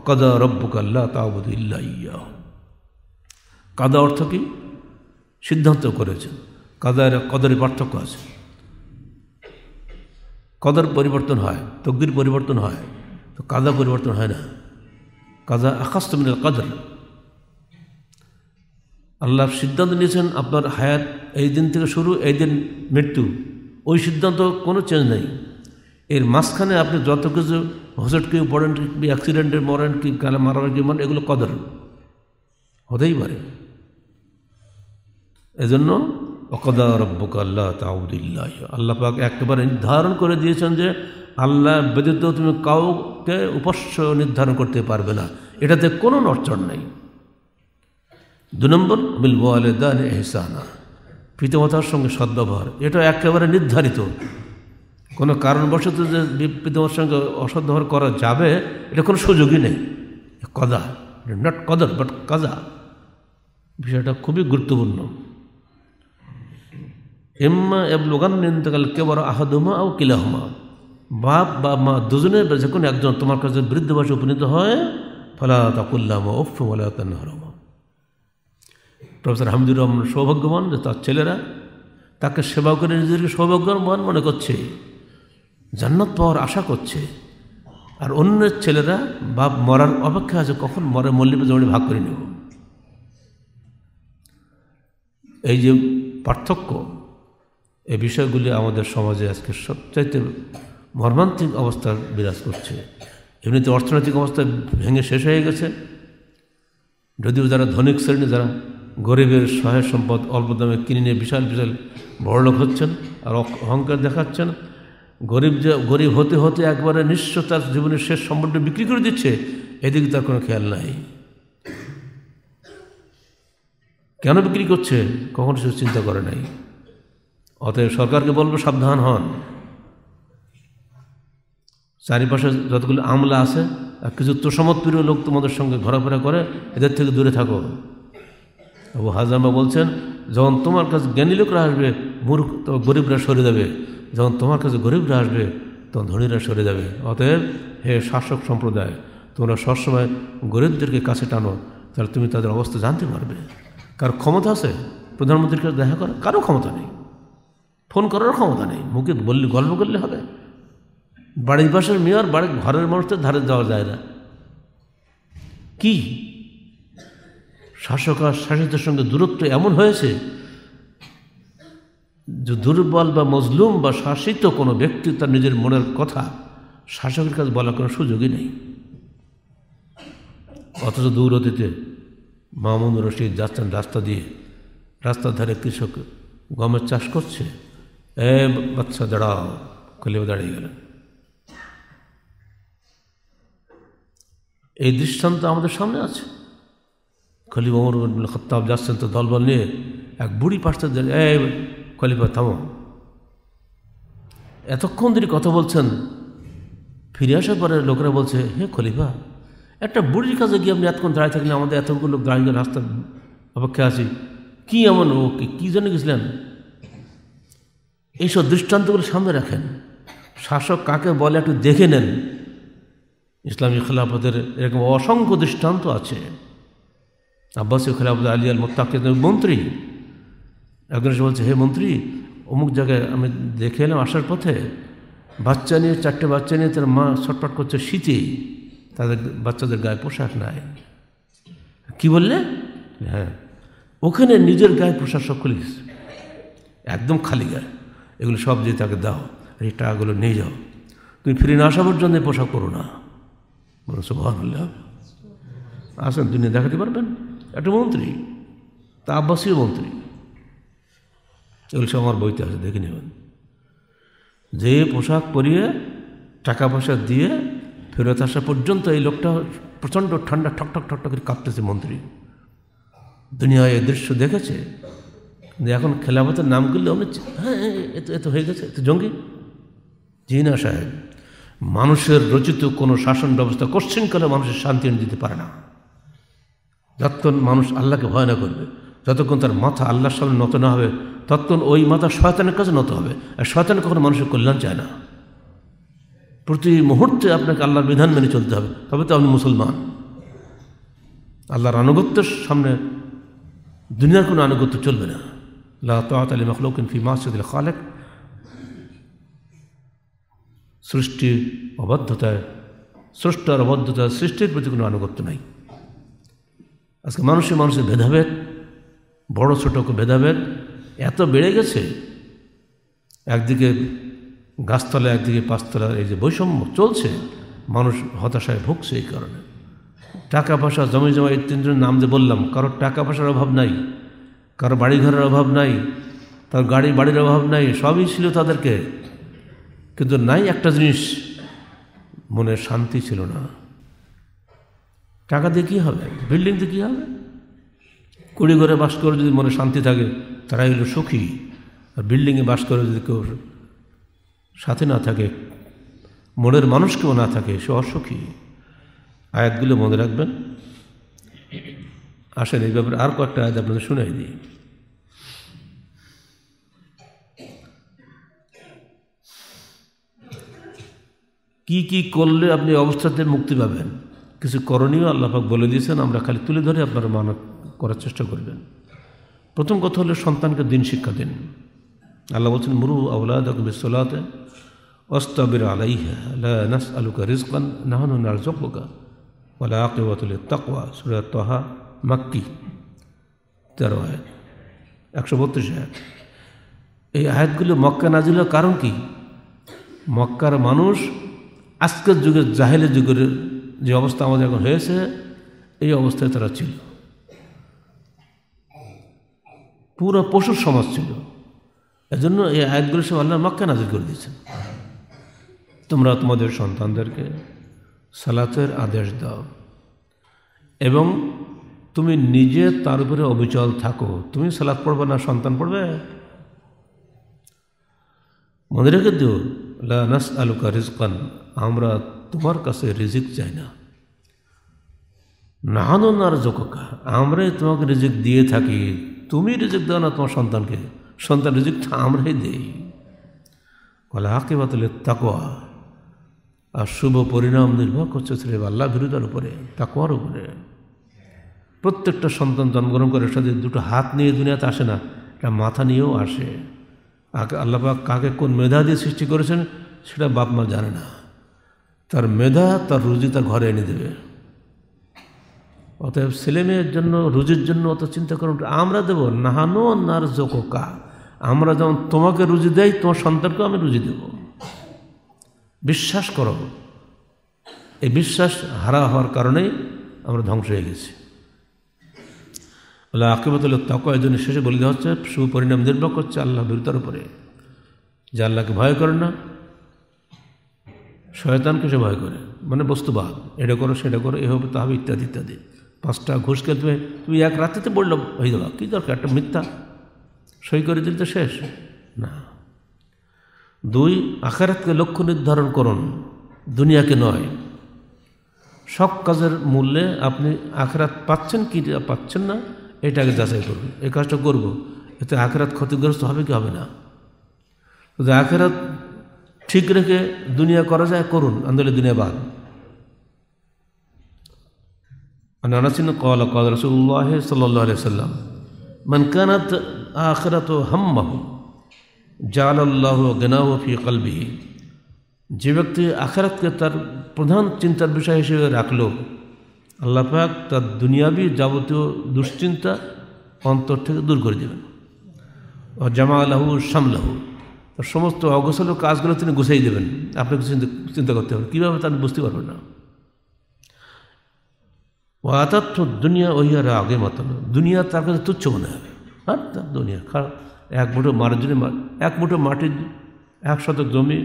অকাদা রব্বুক আল্লাহ তাবুদুল্লাহ ইয়া কাদা অর্থ কি সিদ্ধান্ত করেছেন কাদার কদরের পার্থক্য আছে কদর পরিবর্তন হয় তকদির পরিবর্তন হয় তো কাদা পরিবর্তন হয় না কাদা আকাশ আকাস্তমিনাল কাদর আল্লাহ সিদ্ধান্ত নিয়েছেন আপনার হায়াত এই দিন থেকে শুরু এই দিন মৃত্যু ওই সিদ্ধান্ত কোনো চেঞ্জ নেই এর মাঝখানে আপনি যত কিছু হোসেট কেউ পড়েন কি অ্যাক্সিডেন্টে মরেন কি গালে মারা কি মরেন এগুলো কদর হতেই পারে এজন্য অকদার রব্বুক আল্লাহ তাউদুল্লাহ আল্লাহ পাক একেবারে নির্ধারণ করে দিয়েছেন যে আল্লাহ ব্যতীত তুমি কাউকে উপাস্য নির্ধারণ করতে পারবে না এটাতে কোনো নড়চড় নেই দু নম্বর বিলবো আলেদান এহসানা পিতামাতার সঙ্গে সদ্ব্যবহার এটা একেবারে নির্ধারিত কোনো কারণবশত যে তোমার সঙ্গে অসদ্ব্যবহার করা যাবে এটা কোনো সুযোগই নেই কদা নট কদর বাট কাজা বিষয়টা খুবই গুরুত্বপূর্ণ এম্মা নিন্দাকাল নিন্দকাল বড় আহাদুমা ও কিলাহমা বাপ বা মা দুজনে যে কোনো একজন তোমার কাছে বৃদ্ধ বয়সে উপনীত হয় ফলা তাকুল্লামা ও ফলা প্রফেসর হামিদুর রহমান সৌভাগ্যবান যে তার ছেলেরা তাকে সেবা করে নিজেদেরকে সৌভাগ্যবান মনে করছে জান্নাত পাওয়ার আশা করছে আর অন্যের ছেলেরা বা মরার অপেক্ষা আছে কখন মরে মল্লিপে জমি ভাগ করে নেব এই যে পার্থক্য এই বিষয়গুলি আমাদের সমাজে আজকে সবচাইতে মর্মান্তিক অবস্থার বিরাজ করছে এমনিতে অর্থনৈতিক অবস্থা ভেঙে শেষ হয়ে গেছে যদিও যারা ধনিক শ্রেণী যারা গরিবের সহায় সম্পদ অল্প দামে কিনে নিয়ে বিশাল বিশাল বড়লোক হচ্ছেন আর অহংকার দেখাচ্ছেন গরিব যে গরিব হতে হতে একবারে নিঃস্ব তার জীবনের শেষ সম্পর্কটা বিক্রি করে দিচ্ছে এদিকে তার কোনো খেয়াল নাই কেন বিক্রি করছে কখনো সে চিন্তা করে নাই অতএব সরকারকে বলবো সাবধান হন চারিপাশে যতগুলো আমলা আছে আর কিছু তোষমতপ্রিয় লোক তোমাদের সঙ্গে ঘোরাফেরা করে এদের থেকে দূরে থাকো আবু হাজামা বলছেন যখন তোমার কাছে জ্ঞানী লোকরা আসবে মূর্খ গরিবরা সরে দেবে যখন তোমার কাছে গরিবরা আসবে তখন ধনীরা সরে যাবে অতএব হে শাসক সম্প্রদায় তোমরা সবসময় গরিবদেরকে কাছে টানো তাহলে তুমি তাদের অবস্থা জানতে পারবে কারো ক্ষমতা আছে প্রধানমন্ত্রীর কাছে দেখা করার কারো ক্ষমতা নেই ফোন করারও ক্ষমতা নেই মুখে বললে গল্প করলে হবে বাড়ির বাসের মেয়র বাড়ির ঘরের মানুষদের ধারে যাওয়া যায় না কি শাসক আর শাসিতের সঙ্গে দূরত্ব এমন হয়েছে যে দুর্বল বা মজলুম বা শাসিত কোনো ব্যক্তি তার নিজের মনের কথা শাসকের কাছে বলার কোনো সুযোগই নেই অথচ দূর অতীতে মামুন রশিদ যাচ্ছেন রাস্তা দিয়ে রাস্তার ধারে কৃষক গমের চাষ করছে এ বাচ্চা দাঁড়াও কলিও দাঁড়িয়ে গেলেন এই দৃষ্টান্ত আমাদের সামনে আছে খলিব অমর খত্তাব যাচ্ছেন তো দলবল নিয়ে এক বুড়ি পাশটা এ খলিফা থাম এতক্ষণ তিনি কথা বলছেন ফিরে আসার পরে লোকেরা বলছে হে খলিফা একটা বুড়ির কাছে গিয়ে আপনি এতক্ষণ দাঁড়িয়ে থাকলেন আমাদের এতগুলো গাড়ি দাঁড়িয়ে রাস্তার অপেক্ষায় আছি কি এমন ও কী জন্য গেছিলেন এইসব দৃষ্টান্তগুলো সামনে রাখেন শাসক কাকে বলে একটু দেখে নেন ইসলামী খেলাফতের এরকম অসংখ্য দৃষ্টান্ত আছে আব্বাসী খেলাফত আলিয়াল মোত্তাক মন্ত্রী একজন এসে বলছে হে মন্ত্রী অমুক জায়গায় আমি দেখে এলাম আসার পথে বাচ্চা নিয়ে চারটে বাচ্চা নিয়ে তার মা ছটপট করছে শীতে তাদের বাচ্চাদের গায়ে পোশাক নাই কি বললে হ্যাঁ ওখানে নিজের গায়ে পোশাক সব খুলে একদম খালি গায়ে এগুলো সব যে তাকে দাও এই টাকাগুলো নিয়ে যাও তুমি ফিরে না আসা পর্যন্ত পোশাক করো না বলুন সুবাহ আসেন দুনিয়া দেখাতে পারবেন একটা মন্ত্রী তা আব্বাসীয় মন্ত্রী এগুলো সব আমার বইতে আছে দেখে নেবেন যে পোশাক পরিয়ে টাকা পয়সা দিয়ে ফেরত আসা পর্যন্ত এই লোকটা প্রচণ্ড ঠান্ডা ঠকঠক ঠকঠক করে কাঁপতেছে মন্ত্রী দুনিয়ায় এই দৃশ্য দেখেছে কিন্তু এখন খেলাফতের নাম করলে অনেক হ্যাঁ এত এত হয়ে গেছে এত জঙ্গি জি না সাহেব মানুষের রচিত কোনো শাসন ব্যবস্থা করে মানুষের শান্তি এনে দিতে পারে না যতক্ষণ মানুষ আল্লাহকে ভয় না করবে যতক্ষণ তার মাথা আল্লাহর সামনে নত না হবে ততক্ষণ ওই মাথা শয়তানের কাছে নত হবে আর শয়তান কখনো মানুষের কল্যাণ চায় না প্রতি মুহূর্তে আপনাকে আল্লাহর বিধান মেনে চলতে হবে তবে তো আপনি মুসলমান আল্লাহর আনুগত্যের সামনে দুনিয়ার কোনো আনুগত্য চলবে না আল্লাহ তাত মখলৌকিন ফি মাসুদুল খালেক সৃষ্টি অবাধ্যতায় সৃষ্টার অবাধ্যতা সৃষ্টির প্রতি কোনো আনুগত্য নাই আজকে মানুষের মানুষের ভেদাভেদ বড় ছোট ভেদাভেদ এত বেড়ে গেছে একদিকে গাছতলা একদিকে পাঁচতলা এই যে বৈষম্য চলছে মানুষ হতাশায় ভুগছে এই কারণে টাকা পয়সা জমি জমা এই তিনজনের নাম দিয়ে বললাম কারোর টাকা পয়সার অভাব নাই কারো বাড়িঘরের অভাব নাই তার গাড়ি বাড়ির অভাব নাই সবই ছিল তাদেরকে কিন্তু নাই একটা জিনিস মনে শান্তি ছিল না টাকা দিয়ে কী হবে বিল্ডিং দিয়ে কী হবে কুড়ি ঘরে বাস করে যদি মনে শান্তি থাকে তারা হলো সুখী আর বিল্ডিংয়ে বাস করে যদি কেউ সাথে না থাকে মনের মানুষ কেউ না থাকে সে অসুখী আয়াতগুলো মনে রাখবেন আসেন এই ব্যাপারে আর কয়েকটা আয়াত আপনাদের শুনাই দিই কি কি করলে আপনি অবস্থাতে মুক্তি পাবেন কিছু করণীয় আল্লাহাক বলে দিয়েছেন আমরা খালি তুলে ধরে আপনার মানব করার চেষ্টা করবেন প্রথম কথা হলো সন্তানকে দিন শিক্ষা দিন আল্লাহ বলছেন মুরু আউলাদ অস্তাবির আলাইহা নাস আলুকা রিজকান নাহানু নার বলে আকে বাতলে তাকওয়া সুরা তহা মাক্কি তেরো আয়াত একশো বত্রিশ আয়াত এই আয়াতগুলো মক্কা নাজিলের কারণ কি মক্কার মানুষ আজকের যুগের জাহেলের যুগের যে অবস্থা আমাদের এখন হয়েছে এই অবস্থায় তারা ছিল পুরো পশুর সমাজ ছিল এজন্য এই আয়াতগুলো সব আল্লাহ মক্কা নাজির করে দিয়েছেন তোমরা তোমাদের সন্তানদেরকে সালাতের আদেশ দাও এবং তুমি নিজে তার উপরে অবিচল থাকো তুমি সালাত পড়বে না সন্তান পড়বে মনে রেখে দিও লানাস আলুকা রিজকান আমরা তোমার কাছে রিজিক চাই না নাহানো আর জোকা আমরাই তোমাকে রিজিক দিয়ে থাকি তুমি রিজিক দাও না তোমার সন্তানকে সন্তান রিজিকটা আমরাই দেই বলে বাতলে তাকোয়া আর শুভ পরিণাম নির্ভর করছে শ্রী আল্লাহ বিরুদ্ধার উপরে তাকোয়ার উপরে প্রত্যেকটা সন্তান জন্মগ্রহণ করে সাথে দুটো হাত নিয়ে দুনিয়াতে আসে না এটা মাথা নিয়েও আসে আল্লাপাক কাকে কোন মেধা দিয়ে সৃষ্টি করেছেন সেটা বাপ মা জানে না তার মেধা তার রুজি তার ঘরে এনে দেবে অতএব ছেলেমেয়ের জন্য রুজির জন্য অত চিন্তা করুন আমরা দেব নাহানো নার কা আমরা যেমন তোমাকে রুজি দেয় তোমার সন্তানকেও আমি রুজি দেব বিশ্বাস করো এই বিশ্বাস হারা হওয়ার কারণেই আমরা ধ্বংস হয়ে গেছি বলে আকিবতুল তক এজন্য শেষে বলে দেওয়া হচ্ছে সুপরিণাম নির্ভর করছে আল্লাহ বিরতার উপরে যে আল্লাহকে ভয় করে না শয়তানকে সে ভয় করে মানে বস্তুবাদ এটা করো সেটা করো এ হবে তা হবে ইত্যাদি ইত্যাদি পাঁচটা ঘুষ খেলে তুমি তুমি এক রাত্রিতে বললো হয়ে গেল কী দরকার একটা মিথ্যা সই করে দিলে তো শেষ না দুই আখারাতকে লক্ষ্য নির্ধারণ করুন দুনিয়াকে নয় সব কাজের মূল্যে আপনি আখরাত পাচ্ছেন কি পাচ্ছেন না এটাকে যাচাই করবেন এই কাজটা করবো এতে আখরাত ক্ষতিগ্রস্ত হবে কি হবে না যদি আখরাত ঠিক রেখে দুনিয়া করা যায় করুন আন্দোলন দুনিয়া বাদ عن যে ব্যক্তি আখেরাতকে তার প্রধান চিন্তার বিষয় হিসেবে রাখল আল্লাপাক তার দুনিয়াবি যাবতীয় দুশ্চিন্তা অন্তর থেকে দূর করে দেবেন ও জামা আলাহু সামলাহু সমস্ত অগোছালো কাজগুলো তিনি গুছিয়ে দেবেন আপনাকে চিন্তা চিন্তা করতে হবে কীভাবে তার বুঝতে পারবেন না ও আতাত্ম দুনিয়া ওইয়ার আগে মতন দুনিয়া তার কাছে তুচ্ছ মনে হবে আর তার দুনিয়া খারাপ এক মুঠো মারের জন্য এক মুঠো মাটির এক শতক জমি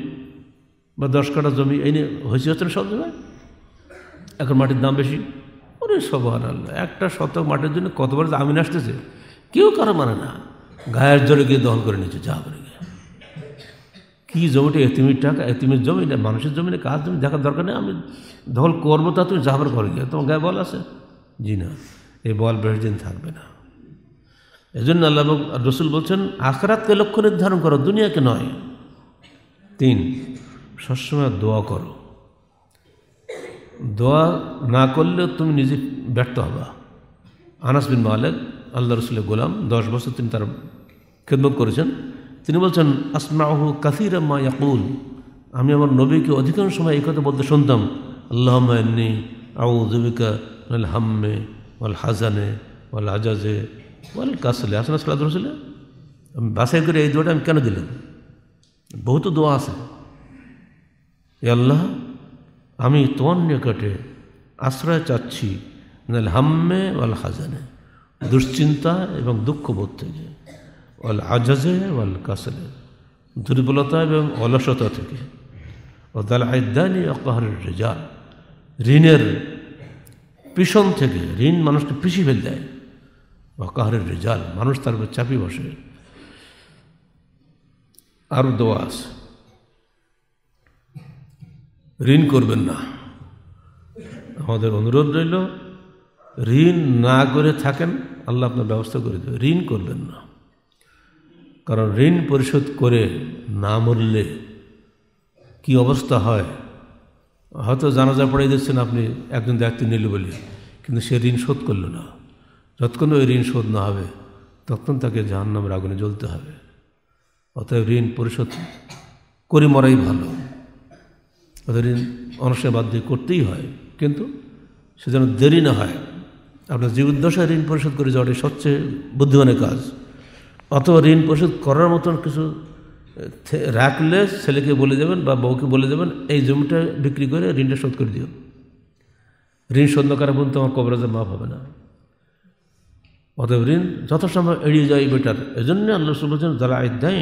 বা দশ কাটা জমি নিয়ে হয়েছে হচ্ছে সব জায়গায় এখন মাটির দাম বেশি ওরে সব আল্লাহ একটা শতক মাটির জন্য কতবার আমিন আসতেছে কেউ কারো মানে না গায়ের জলে গিয়ে দহন করে নিচ্ছে যা করে গিয়ে কী জমিটা এতিমির টাকা এতিমির জমি না মানুষের জমি না কার জমি দেখার দরকার নেই আমি দখল করবো তা তুমি জাফর ঘরে গিয়ে তোমার গায়ে বল আছে জি না এই বল বেশ দিন থাকবে না এজন্য আল্লাহ রসুল বলছেন আখরাতকে লক্ষ্য নির্ধারণ করো দুনিয়াকে নয় তিন সবসময় দোয়া করো দোয়া না করলে তুমি নিজে ব্যর্থ হবা আনাস বিন মালেক আল্লাহ রসুলের গোলাম দশ বছর তিনি তার খেদমত করেছেন তিনি বলছেন আসমাহু কাসির মা ইয়াকুল আমি আমার নবীকে অধিকাংশ সময় এই কথা বলতে শুনতাম اللهم إني أعوذ بك من الهم ওয়াল والعجز ওয়াল আসে না সালাদ রসুলে আমি বাসায় করে এই দোয়াটা আমি কেন দিলাম বহুত দোয়া আছে আল্লাহ আমি তোমার নিকটে আশ্রয় চাচ্ছি নাহলে হাম্মে ওয়াল হাজানে দুশ্চিন্তা এবং দুঃখবোধ থেকে ওয়াল আজাজে ওয়াল কাসলে দুর্বলতা এবং অলসতা থেকে ও দাল আয়দানি অকাহারের রেজাল্ট ঋণের পিছন থেকে ঋণ মানুষকে পিছিয়ে ফেল দেয় বা কাহারের রেজাল মানুষ তার উপর চাপিয়ে বসে আরও দোয়া আছে ঋণ করবেন না আমাদের অনুরোধ রইল ঋণ না করে থাকেন আল্লাহ আপনার ব্যবস্থা করে দেবে ঋণ করবেন না কারণ ঋণ পরিশোধ করে না মরলে কি অবস্থা হয় হয়তো জানাজা পড়াই দিচ্ছেন আপনি একজন দায়িত্ব নিল বলে কিন্তু সে ঋণ শোধ করল না যতক্ষণ ওই ঋণ শোধ না হবে তখন তাকে জাহান্নামের আগুনে জ্বলতে হবে অতএব ঋণ পরিশোধ করে মরাই ভালো অতএব ঋণ অনশয় বাদ দিয়ে করতেই হয় কিন্তু সে যেন দেরি না হয় আপনার জীবদ্দশায় ঋণ পরিশোধ করে যাওয়াটাই সবচেয়ে বুদ্ধিমানের কাজ অথবা ঋণ পরিশোধ করার মতন কিছু রাখলে ছেলেকে বলে দেবেন বা বউকে বলে দেবেন এই জমিটা বিক্রি করে ঋণটা শোধ করে দিও ঋণ শোধ না করা পর্যন্ত আমার কবরাজের মাফ হবে না অতএব ঋণ যত সম্ভব এড়িয়ে এই বেটার এই জন্য আল্লাহ বলছেন যারা আয় দেয়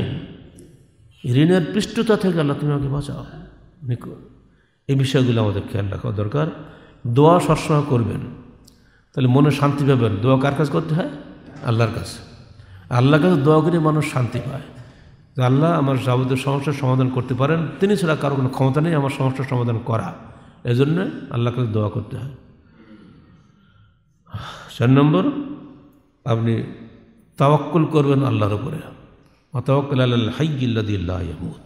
ঋণের পৃষ্ঠতা থেকে আল্লাহ তুমি আমাকে বাঁচাও এই বিষয়গুলো আমাদের খেয়াল রাখা দরকার দোয়া সবসময় করবেন তাহলে মনে শান্তি পাবেন দোয়া কার কাজ করতে হয় আল্লাহর কাছে আল্লাহর কাছে দোয়া করে মানুষ শান্তি পায় যে আল্লাহ আমার যাবতীয় সমস্যার সমাধান করতে পারেন তিনি ছাড়া কারো কোনো ক্ষমতা নেই আমার সমস্যার সমাধান করা এজন্য আল্লাহকে দোয়া করতে হয় চার নম্বর আপনি তাওয়াক্কুল করবেন আল্লাহর উপরে অতাওয়াক্কুল আল্লাহ হাইগিল্লাদিল্লাহ ইয়ামুদ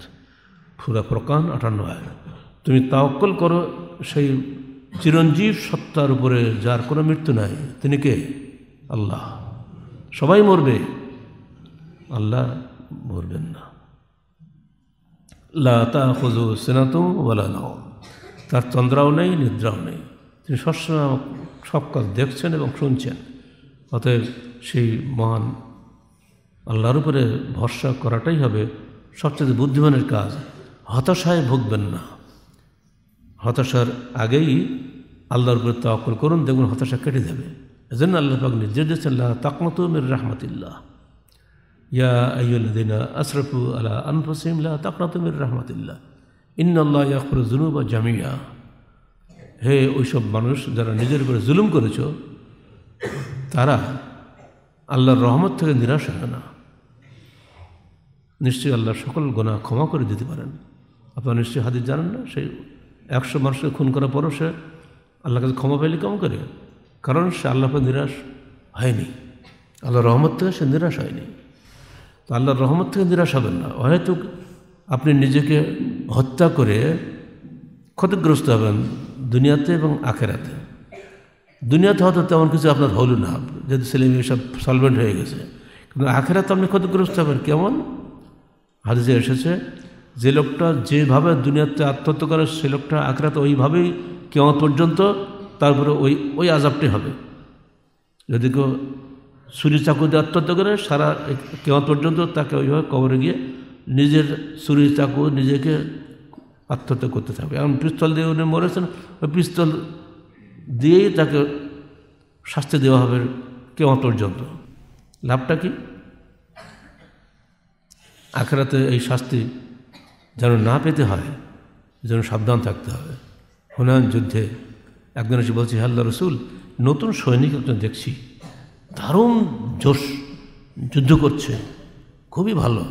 ফুরা প্রকান আটান্ন আয় তুমি তাওয়াক্কুল করো সেই চিরঞ্জীব সত্তার উপরে যার কোনো মৃত্যু নাই তিনি কে আল্লাহ সবাই মরবে আল্লাহ ভুলবেন না লাতা খুজু সেনাত নাও তার চন্দ্রাও নেই নিদ্রাও নেই তিনি সবসময় সব কাজ দেখছেন এবং শুনছেন অতএব সেই মহান আল্লাহর উপরে ভরসা করাটাই হবে সবচেয়ে বুদ্ধিমানের কাজ হতাশায় ভুগবেন না হতাশার আগেই আল্লাহর উপরে তাকল করুন দেখুন হতাশা কেটে যাবে এজন্য আল্লাহ পাক নির্দেশ দিয়েছেন আল্লাহ তাকমত يا أيها الذين আলা على أنفسهم لا تقنطوا من رحمة الله হে ওইসব মানুষ যারা নিজের উপরে জুলুম করেছ তারা আল্লাহর রহমত থেকে নিরাশ হয় না নিশ্চয়ই আল্লাহ সকল গোনা ক্ষমা করে দিতে পারেন আপনারা নিশ্চয়ই হাদিস জানেন না সেই একশো মানুষকে খুন করার পরও সে আল্লাহ কাছে ক্ষমা পাইলে কেমন করে কারণ সে আল্লাহকে নিরাশ হয়নি আল্লাহ রহমত থেকে সে নিরাশ হয়নি তো আল্লাহর রহমত থেকে নিরাশ হবেন না হয়তো আপনি নিজেকে হত্যা করে ক্ষতিগ্রস্ত হবেন দুনিয়াতে এবং আখেরাতে দুনিয়াতে হয়তো তেমন কিছু আপনার হলো না যেহেতু ছেলে মেয়ে সব সলভেন্ট হয়ে গেছে কিন্তু আখেরাতে আপনি ক্ষতিগ্রস্ত হবেন কেমন হাদিসে এসেছে যে লোকটা যেভাবে দুনিয়াতে আত্মহত্য করে সে লোকটা আখরাতে ওইভাবেই কেমন পর্যন্ত তারপরে ওই ওই আজাবটি হবে যদি কেউ ছুরি চাকু দিয়ে আত্মহত্যা করে সারা কেমন পর্যন্ত তাকে ওইভাবে কবরে গিয়ে নিজের ছুরি চাকু নিজেকে আত্মহত্যা করতে থাকবে এমন পিস্তল দিয়ে উনি মরেছেন ওই পিস্তল দিয়েই তাকে শাস্তি দেওয়া হবে কেমন পর্যন্ত লাভটা কি আখেরাতে এই শাস্তি যেন না পেতে হয় যেন সাবধান থাকতে হবে হুনায়ন যুদ্ধে একজন এসে বলছি হাল্লা রসুল নতুন সৈনিক একজন দেখছি দারুণ জোশ যুদ্ধ করছে খুবই ভালো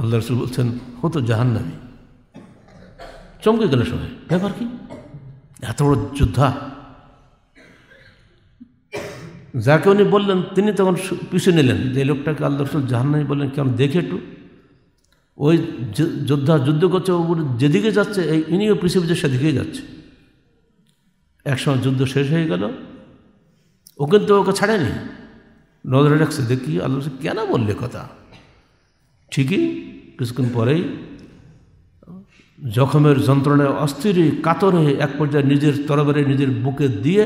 আল্লাহ রসুল বলছেন ও তো জাহান্নামি চমকে গেল সবাই ব্যাপার কি এত বড় যোদ্ধা যাকে উনি বললেন তিনি তখন পিছিয়ে নিলেন যে লোকটাকে আল্লাহ রসুল জাহান্নামি বললেন কেমন দেখে একটু ওই যোদ্ধা যুদ্ধ করছে ও যেদিকে যাচ্ছে ইনিও পিছিয়ে পিছিয়ে সেদিকেই যাচ্ছে একসময় যুদ্ধ শেষ হয়ে গেল ও কিন্তু ওকে ছাড়েনি নজরে রাখছে দেখি আল্লাহ কেন বললে কথা ঠিকই কিছুক্ষণ পরেই জখমের যন্ত্রণায় অস্থিরে কাতরে এক পর্যায়ে নিজের তরবারে নিজের বুকে দিয়ে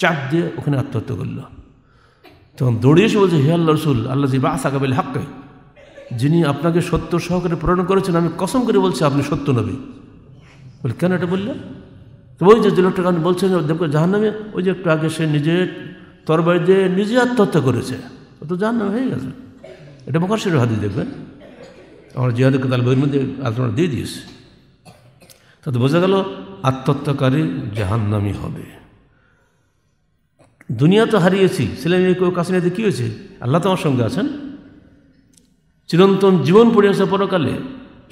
চাপ দিয়ে ওখানে আত্মহত্যা করল তখন দৌড়িয়ে এসে বলছে হে আল্লাহ রসুল আল্লাহ জি বা আসাকাবিল হাক্কে যিনি আপনাকে সত্য সহকারে প্রেরণ করেছেন আমি কসম করে বলছি আপনি সত্য নবী বলে কেন এটা বললেন তো ওই যে লোকটাকে কারণ বলছেন দেখো জাহান নামে ওই যে একটু আগে সে নিজে তরবারি দিয়ে নিজে আত্মহত্যা করেছে ও তো জাহান নামে হয়ে গেছে এটা মকাশের হাতে দেখবেন আমার জিহাদের তাহলে বইয়ের মধ্যে আলোচনা দিয়ে দিয়েছে তাতে বোঝা গেল আত্মহত্যাকারী জাহান্নামি হবে দুনিয়া তো হারিয়েছি ছেলে মেয়ে কেউ কাছে নিয়ে কী হয়েছে আল্লাহ তো আমার সঙ্গে আছেন চিরন্তন জীবন পড়ে আছে পরকালে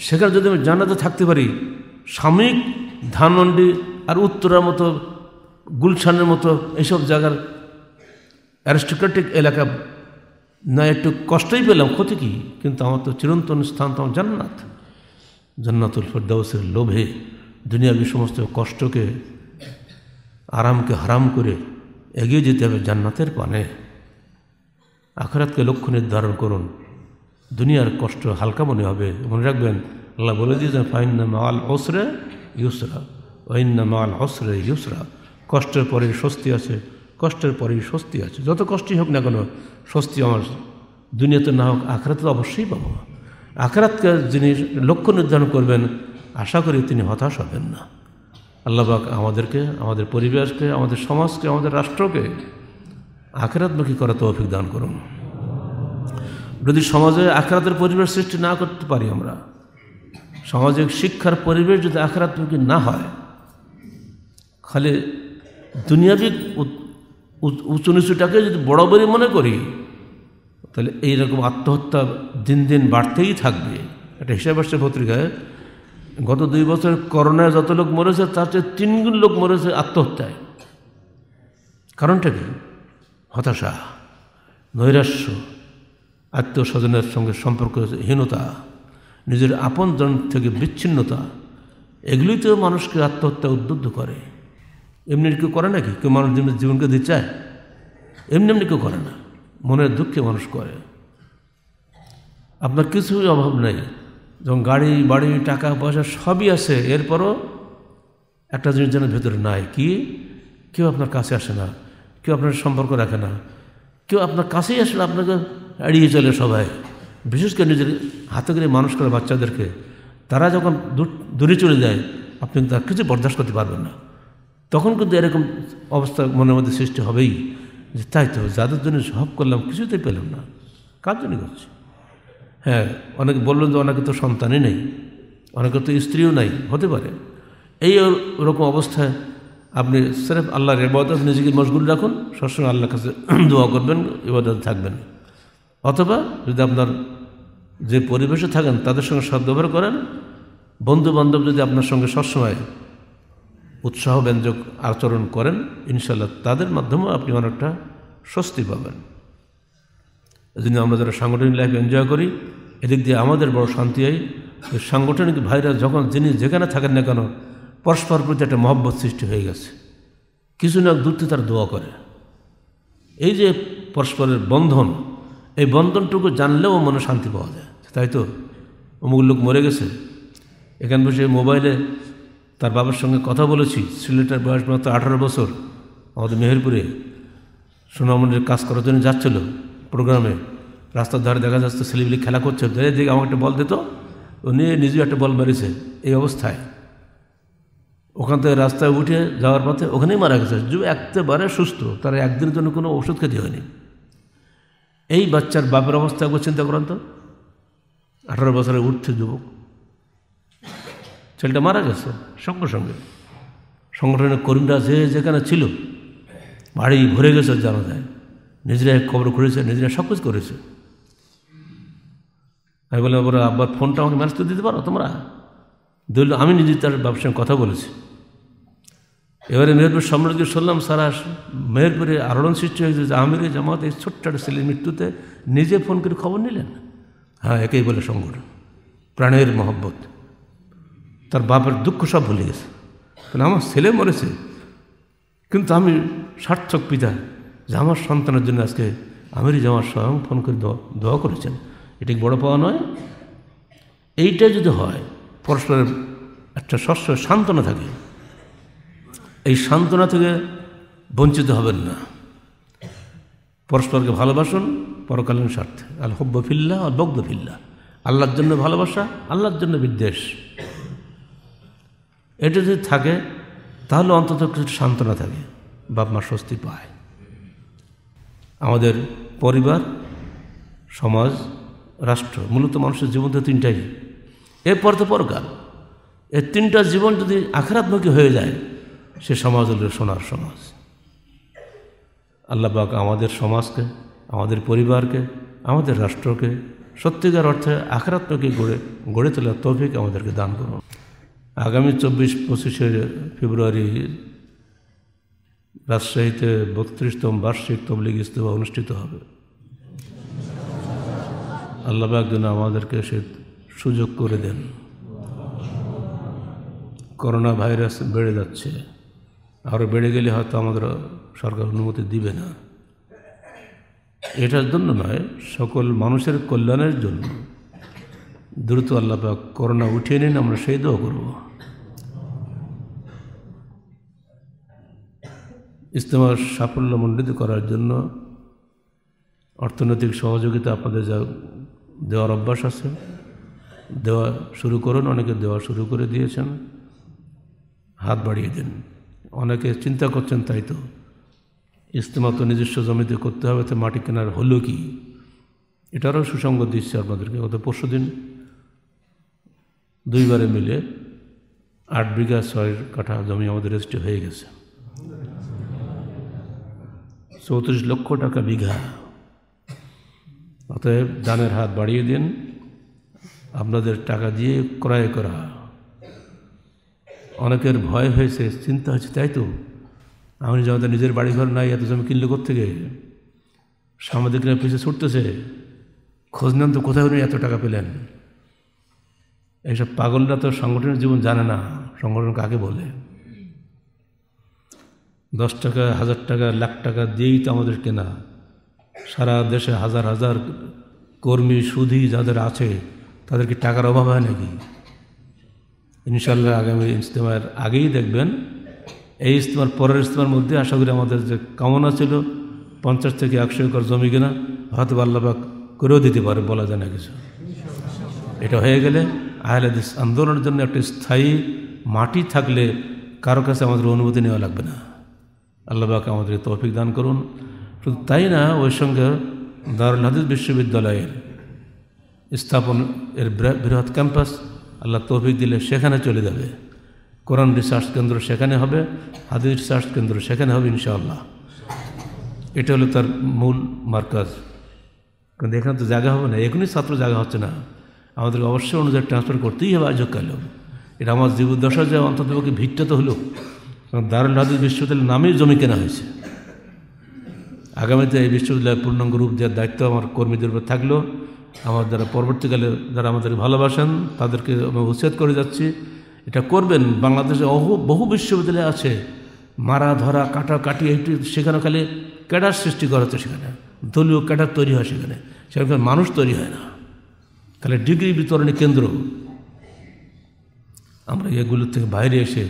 সেখানে যদি আমি জানাতে থাকতে পারি সাময়িক ধানমন্ডি আর উত্তরার মতো গুলশানের মতো এইসব জায়গার অ্যারিস্টোক্রেটিক এলাকা না একটু কষ্টই পেলাম ক্ষতি কী কিন্তু আমার তো চিরন্তন স্থান তো আমার জান্নাত জান্নাতুল ফেরদাউসের লোভে দুনিয়াবি সমস্ত কষ্টকে আরামকে হারাম করে এগিয়ে যেতে হবে জান্নাতের পানে আখরাতকে লক্ষ্য নির্ধারণ করুন দুনিয়ার কষ্ট হালকা মনে হবে মনে রাখবেন আল্লাহ বলে দিয়েছেন ফাইন আল ওসরে ইউসরা ওয়াইন্না মাল অসরে ইউসরা কষ্টের পরে স্বস্তি আছে কষ্টের পরেই স্বস্তি আছে যত কষ্টই হোক না কেন স্বস্তি আমার দুনিয়াতে না হোক আখরাতে অবশ্যই পাবো আখরাতকে যিনি লক্ষ্য নির্ধারণ করবেন আশা করি তিনি হতাশ হবেন না আল্লাহবাক আমাদেরকে আমাদের পরিবেশকে আমাদের সমাজকে আমাদের রাষ্ট্রকে আখরাতমুখী করা তৌফিক দান করুন যদি সমাজে আখরাতের পরিবেশ সৃষ্টি না করতে পারি আমরা সামাজিক শিক্ষার পরিবেশ যদি আখরাতমুখী না হয় খালি দুনিয়াবি উঁচু নিচুটাকে যদি বরাবরই মনে করি তাহলে এইরকম আত্মহত্যা দিন দিন বাড়তেই থাকবে একটা হিসাব আসছে পত্রিকায় গত দুই বছর করোনায় যত লোক মরেছে তার চেয়ে তিনগুণ লোক মরেছে আত্মহত্যায় কারণটা কি হতাশা নৈরাশ্য আত্মীয় স্বজনের সঙ্গে হীনতা নিজের আপনজন থেকে বিচ্ছিন্নতা এগুলিতেও মানুষকে আত্মহত্যা উদ্বুদ্ধ করে এমনি কেউ করে নাকি কেউ মানুষ জীবনকে দিতে চায় এমনি এমনি কেউ করে না মনের দুঃখে মানুষ করে আপনার কিছুই অভাব নেই যখন গাড়ি বাড়ি টাকা পয়সা সবই আছে এরপরও একটা জিনিস যেন ভেতরে নাই কি কেউ আপনার কাছে আসে না কেউ আপনার সম্পর্ক রাখে না কেউ আপনার কাছেই আসলে আপনাকে এড়িয়ে চলে সবাই বিশেষ করে নিজের হাতে করে মানুষ করে বাচ্চাদেরকে তারা যখন দূরে চলে যায় আপনি তার কিছু বরদাস্ত করতে পারবেন না তখন কিন্তু এরকম অবস্থা মনের মধ্যে সৃষ্টি হবেই যে তাই তো যাদের জন্য সব করলাম কিছুতেই পেলাম না কার জন্য করছি হ্যাঁ অনেকে বললেন যে অনেকে তো সন্তানই নেই অনেকে তো স্ত্রীও নাই হতে পারে এই ওরকম অবস্থায় আপনি স্রেফ আল্লাহর ইবাদত নিজেকে মশগুল রাখুন সবসময় আল্লাহর কাছে দোয়া করবেন এবাদত থাকবেন অথবা যদি আপনার যে পরিবেশে থাকেন তাদের সঙ্গে সদ্ব্যবহার করেন বন্ধু বান্ধব যদি আপনার সঙ্গে সবসময় উৎসাহ ব্যঞ্জক আচরণ করেন ইনশাল্লাহ তাদের মাধ্যমেও আপনি অনেকটা স্বস্তি পাবেন এজন্য আমরা যারা সাংগঠনিক লাইফ এনজয় করি এদিক দিয়ে আমাদের বড় শান্তি হয় সাংগঠনিক ভাইরা যখন যিনি যেখানে থাকেন না কেন পরস্পর প্রতি একটা মহব্বত সৃষ্টি হয়ে গেছে কিছু না দূরতে তার দোয়া করে এই যে পরস্পরের বন্ধন এই বন্ধনটুকু জানলেও মনে শান্তি পাওয়া যায় তাই তো অমুক লোক মরে গেছে এখান বসে মোবাইলে তার বাবার সঙ্গে কথা বলেছি সিলেটের বয়স মাত্র আঠারো বছর আমাদের মেহেরপুরে সোনামণির কাজ করার জন্য যাচ্ছিল প্রোগ্রামে রাস্তার ধারে দেখা যাচ্ছে ছেলেগুলি খেলা করছে দেখে আমাকে একটা বল দিত ও নিয়ে নিজেও একটা বল মারিছে এই অবস্থায় ওখান থেকে রাস্তায় উঠে যাওয়ার পথে ওখানেই মারা গেছে যে একেবারে সুস্থ তার একদিনের জন্য কোনো ওষুধ খেতে হয়নি এই বাচ্চার বাপের অবস্থা একবার চিন্তা করেন তো আঠারো বছরে উঠছে যুবক ছেলেটা মারা গেছে সঙ্গে সঙ্গে সংগঠনের কর্মীরা যে যেখানে ছিল বাড়ি ভরে গেছে জানা যায় নিজেরা খবর করেছে নিজেরা সব কিছু করেছে আমি বললাম আবার আব্বার ফোনটা আমাকে ম্যানেজ করে দিতে পারো তোমরা ধরল আমি নিজে তার ব্যবসায় সঙ্গে কথা বলেছি এবারে মেহেরপুর সম্রাটকে শুনলাম সারা মেহেরপুরে আলোড়ন সৃষ্টি হয়েছে যে আমির জামাত এই ছোট্ট একটা ছেলের মৃত্যুতে নিজে ফোন করে খবর নিলেন হ্যাঁ একেই বলে সংগঠন প্রাণের মহব্বত তার বাপের দুঃখ সব ভুলে গেছে কারণ আমার ছেলে মরেছে কিন্তু আমি সার্থক পিতা যে আমার সন্তানের জন্য আজকে আমিরই যাওয়ার স্বয়ং ফোন করে দোয়া করেছেন এটি বড় পাওয়া নয় এইটা যদি হয় পরস্পরের একটা শস্য সান্ত্বনা থাকে এই সান্ত্বনা থেকে বঞ্চিত হবেন না পরস্পরকে ভালোবাসুন পরকালীন স্বার্থে আল হব্য ফিল্লা আর বগ্ধ ফিল্লা আল্লাহর জন্য ভালোবাসা আল্লাহর জন্য বিদ্বেষ এটা যদি থাকে তাহলে অন্তত কিছু সান্ত্বনা থাকে বাপ মা স্বস্তি পায় আমাদের পরিবার সমাজ রাষ্ট্র মূলত মানুষের জীবন তো তিনটাই এরপর তো পরকাল এই তিনটা জীবন যদি আখরাত্মকী হয়ে যায় সে সমাজ হল সোনার সমাজ আল্লাহবাক আমাদের সমাজকে আমাদের পরিবারকে আমাদের রাষ্ট্রকে সত্যিকার অর্থে আখরাত্মকে গড়ে গড়ে তোলার তৌফিক আমাদেরকে দান করুন আগামী চব্বিশ পঁচিশে ফেব্রুয়ারি রাজশাহীতে বত্রিশতম বার্ষিক তবলিগ ইস্তফা অনুষ্ঠিত হবে আল্লাহ একজন আমাদেরকে সে সুযোগ করে দেন করোনা ভাইরাস বেড়ে যাচ্ছে আরও বেড়ে গেলে হয়তো আমাদের সরকার অনুমতি দিবে না এটার জন্য নয় সকল মানুষের কল্যাণের জন্য দ্রুত আল্লাপাক করোনা উঠিয়ে নিন আমরা সেই দোয়া করবো ইজতেমার সাফল্যমণ্ডিত করার জন্য অর্থনৈতিক সহযোগিতা আপনাদের যা দেওয়ার অভ্যাস আছে দেওয়া শুরু করুন অনেকে দেওয়া শুরু করে দিয়েছেন হাত বাড়িয়ে দেন অনেকে চিন্তা করছেন তাই তো ইজতেমা তো নিজস্ব জমিতে করতে হবে তো মাটি কেনার হলো কি এটারও সুসঙ্গ দিচ্ছে আপনাদেরকে গত পরশু দিন দুইবারে মিলে আট বিঘা ছয় কাঠা জমি আমাদের রেজিস্ট্রি হয়ে গেছে চৌত্রিশ লক্ষ টাকা বিঘা অতএব দানের হাত বাড়িয়ে দিন আপনাদের টাকা দিয়ে ক্রয় করা অনেকের ভয় হয়েছে চিন্তা হয়েছে তাই তো আমি যেমন নিজের বাড়িঘর নাই এত জমি কিনলে কোথেকে সাংবাদিকরা পিছিয়ে ছুটতেছে খোঁজ নেন তো কোথায় উনি এত টাকা পেলেন এইসব পাগলরা তো সংগঠনের জীবন জানে না সংগঠন কাকে বলে দশ টাকা হাজার টাকা লাখ টাকা দিয়েই তো আমাদের কেনা সারা দেশে হাজার হাজার কর্মী সুধি যাদের আছে তাদেরকে টাকার অভাব হয় নাকি ইনশাল্লাহ আগামী ইজতেমার আগেই দেখবেন এই ইজতেমার পরের ইজতেমার মধ্যে আশা করি আমাদের যে কামনা ছিল পঞ্চাশ থেকে একশো একর জমি কিনা হয়তো আল্লাপাক করেও দিতে পারে বলা যায় না কিছু এটা হয়ে গেলে আহলাদিস আন্দোলনের জন্য একটা স্থায়ী মাটি থাকলে কারো কাছে আমাদের অনুমতি নেওয়া লাগবে না বাক আমাদের তৌফিক দান করুন শুধু তাই না ওই সঙ্গে দারুল হাদিস বিশ্ববিদ্যালয়ের স্থাপন এর বৃহৎ ক্যাম্পাস আল্লাহ তৌফিক দিলে সেখানে চলে যাবে কোরআন রিসার্চ কেন্দ্র সেখানে হবে হাদিস রিসার্চ কেন্দ্র সেখানে হবে ইনশাআল্লাহ এটা হলো তার মূল মার্কাজ কিন্তু এখানে তো জায়গা হবে না এখনই ছাত্র জায়গা হচ্ছে না আমাদেরকে অবশ্যই অনুযায়ী ট্রান্সফার করতেই হবে আজকাল এটা আমার জীবদশা যে অন্ততপক্ষে ভিটটা তো হলো কারণ দারুল হাদিস বিশ্ববিদ্যালয়ের নামেই জমি কেনা হয়েছে আগামীতে এই বিশ্ববিদ্যালয়ের পূর্ণাঙ্গ রূপ দেওয়ার দায়িত্ব আমার কর্মীদের উপর থাকলো আমার যারা পরবর্তীকালে যারা আমাদের ভালোবাসেন তাদেরকে আমি উচ্ছেদ করে যাচ্ছি এটা করবেন বাংলাদেশে অহু বহু বিশ্ববিদ্যালয় আছে মারা ধরা কাটা কাটি একটু সেখানে খালি ক্যাডার সৃষ্টি করা হচ্ছে সেখানে দলীয় ক্যাডার তৈরি হয় সেখানে সেখানে মানুষ তৈরি হয় না তাহলে ডিগ্রি বিতরণী কেন্দ্র আমরা এগুলোর থেকে বাইরে এসে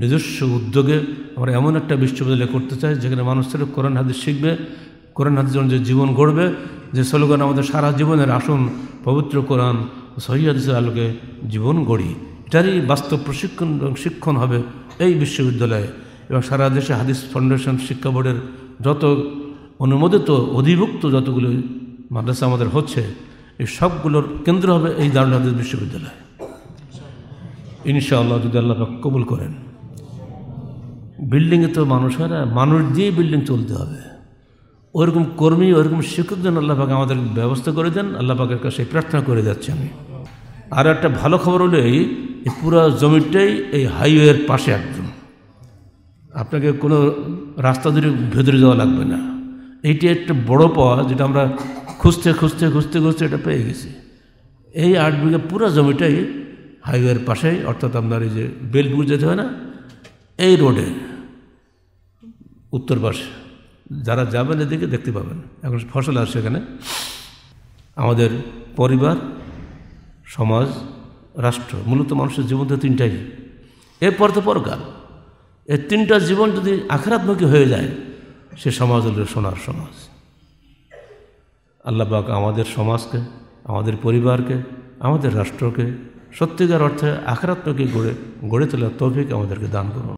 নিজস্ব উদ্যোগে আমরা এমন একটা বিশ্ববিদ্যালয় করতে চাই যেখানে মানুষের কোরআন হাদিস শিখবে কোরআন হাদিস যে জীবন গড়বে যে স্লোগান আমাদের সারা জীবনের আসুন পবিত্র কোরআন সহিদের আলোকে জীবন গড়ি এটারই বাস্তব প্রশিক্ষণ এবং শিক্ষণ হবে এই বিশ্ববিদ্যালয়ে এবং সারা দেশে হাদিস ফাউন্ডেশন শিক্ষা বোর্ডের যত অনুমোদিত অধিভুক্ত যতগুলো মাদ্রাসা আমাদের হচ্ছে এই সবগুলোর কেন্দ্র হবে এই দারুল হাদিস বিশ্ববিদ্যালয় ইনশাআল্লাহ যদি আল্লাহ কবুল করেন বিল্ডিংয়ে তো মানুষ হয় না মানুষ দিয়েই বিল্ডিং চলতে হবে ওরকম কর্মী ওরকম শিক্ষক যেন আল্লাপাকে আমাদের ব্যবস্থা করে দেন আল্লাপাকের কাছে প্রার্থনা করে যাচ্ছি আমি আর একটা ভালো খবর হলো এই পুরো জমিটাই এই হাইওয়ের পাশে একদম আপনাকে কোনো রাস্তা ধরে ভেতরে যাওয়া লাগবে না এইটি একটা বড় পাওয়া যেটা আমরা খুঁজতে খুঁজতে খুঁজতে খুঁজতে এটা পেয়ে গেছি এই আট বিঘা পুরো জমিটাই হাইওয়ের পাশেই অর্থাৎ আপনার এই যে বেলপুর যেতে হয় না এই রোডে উত্তর পাশে যারা যাবেন এদিকে দেখতে পাবেন এখন ফসল আসে এখানে আমাদের পরিবার সমাজ রাষ্ট্র মূলত মানুষের জীবন তো তিনটাই এরপর তো পরকাল এই তিনটা জীবন যদি আখরাত্মকী হয়ে যায় সে সমাজ হল সোনার সমাজ আল্লাহবাক আমাদের সমাজকে আমাদের পরিবারকে আমাদের রাষ্ট্রকে সত্যিকার অর্থে আখরাত্মকী গড়ে গড়ে তোলার তৌফিক আমাদেরকে দান করুন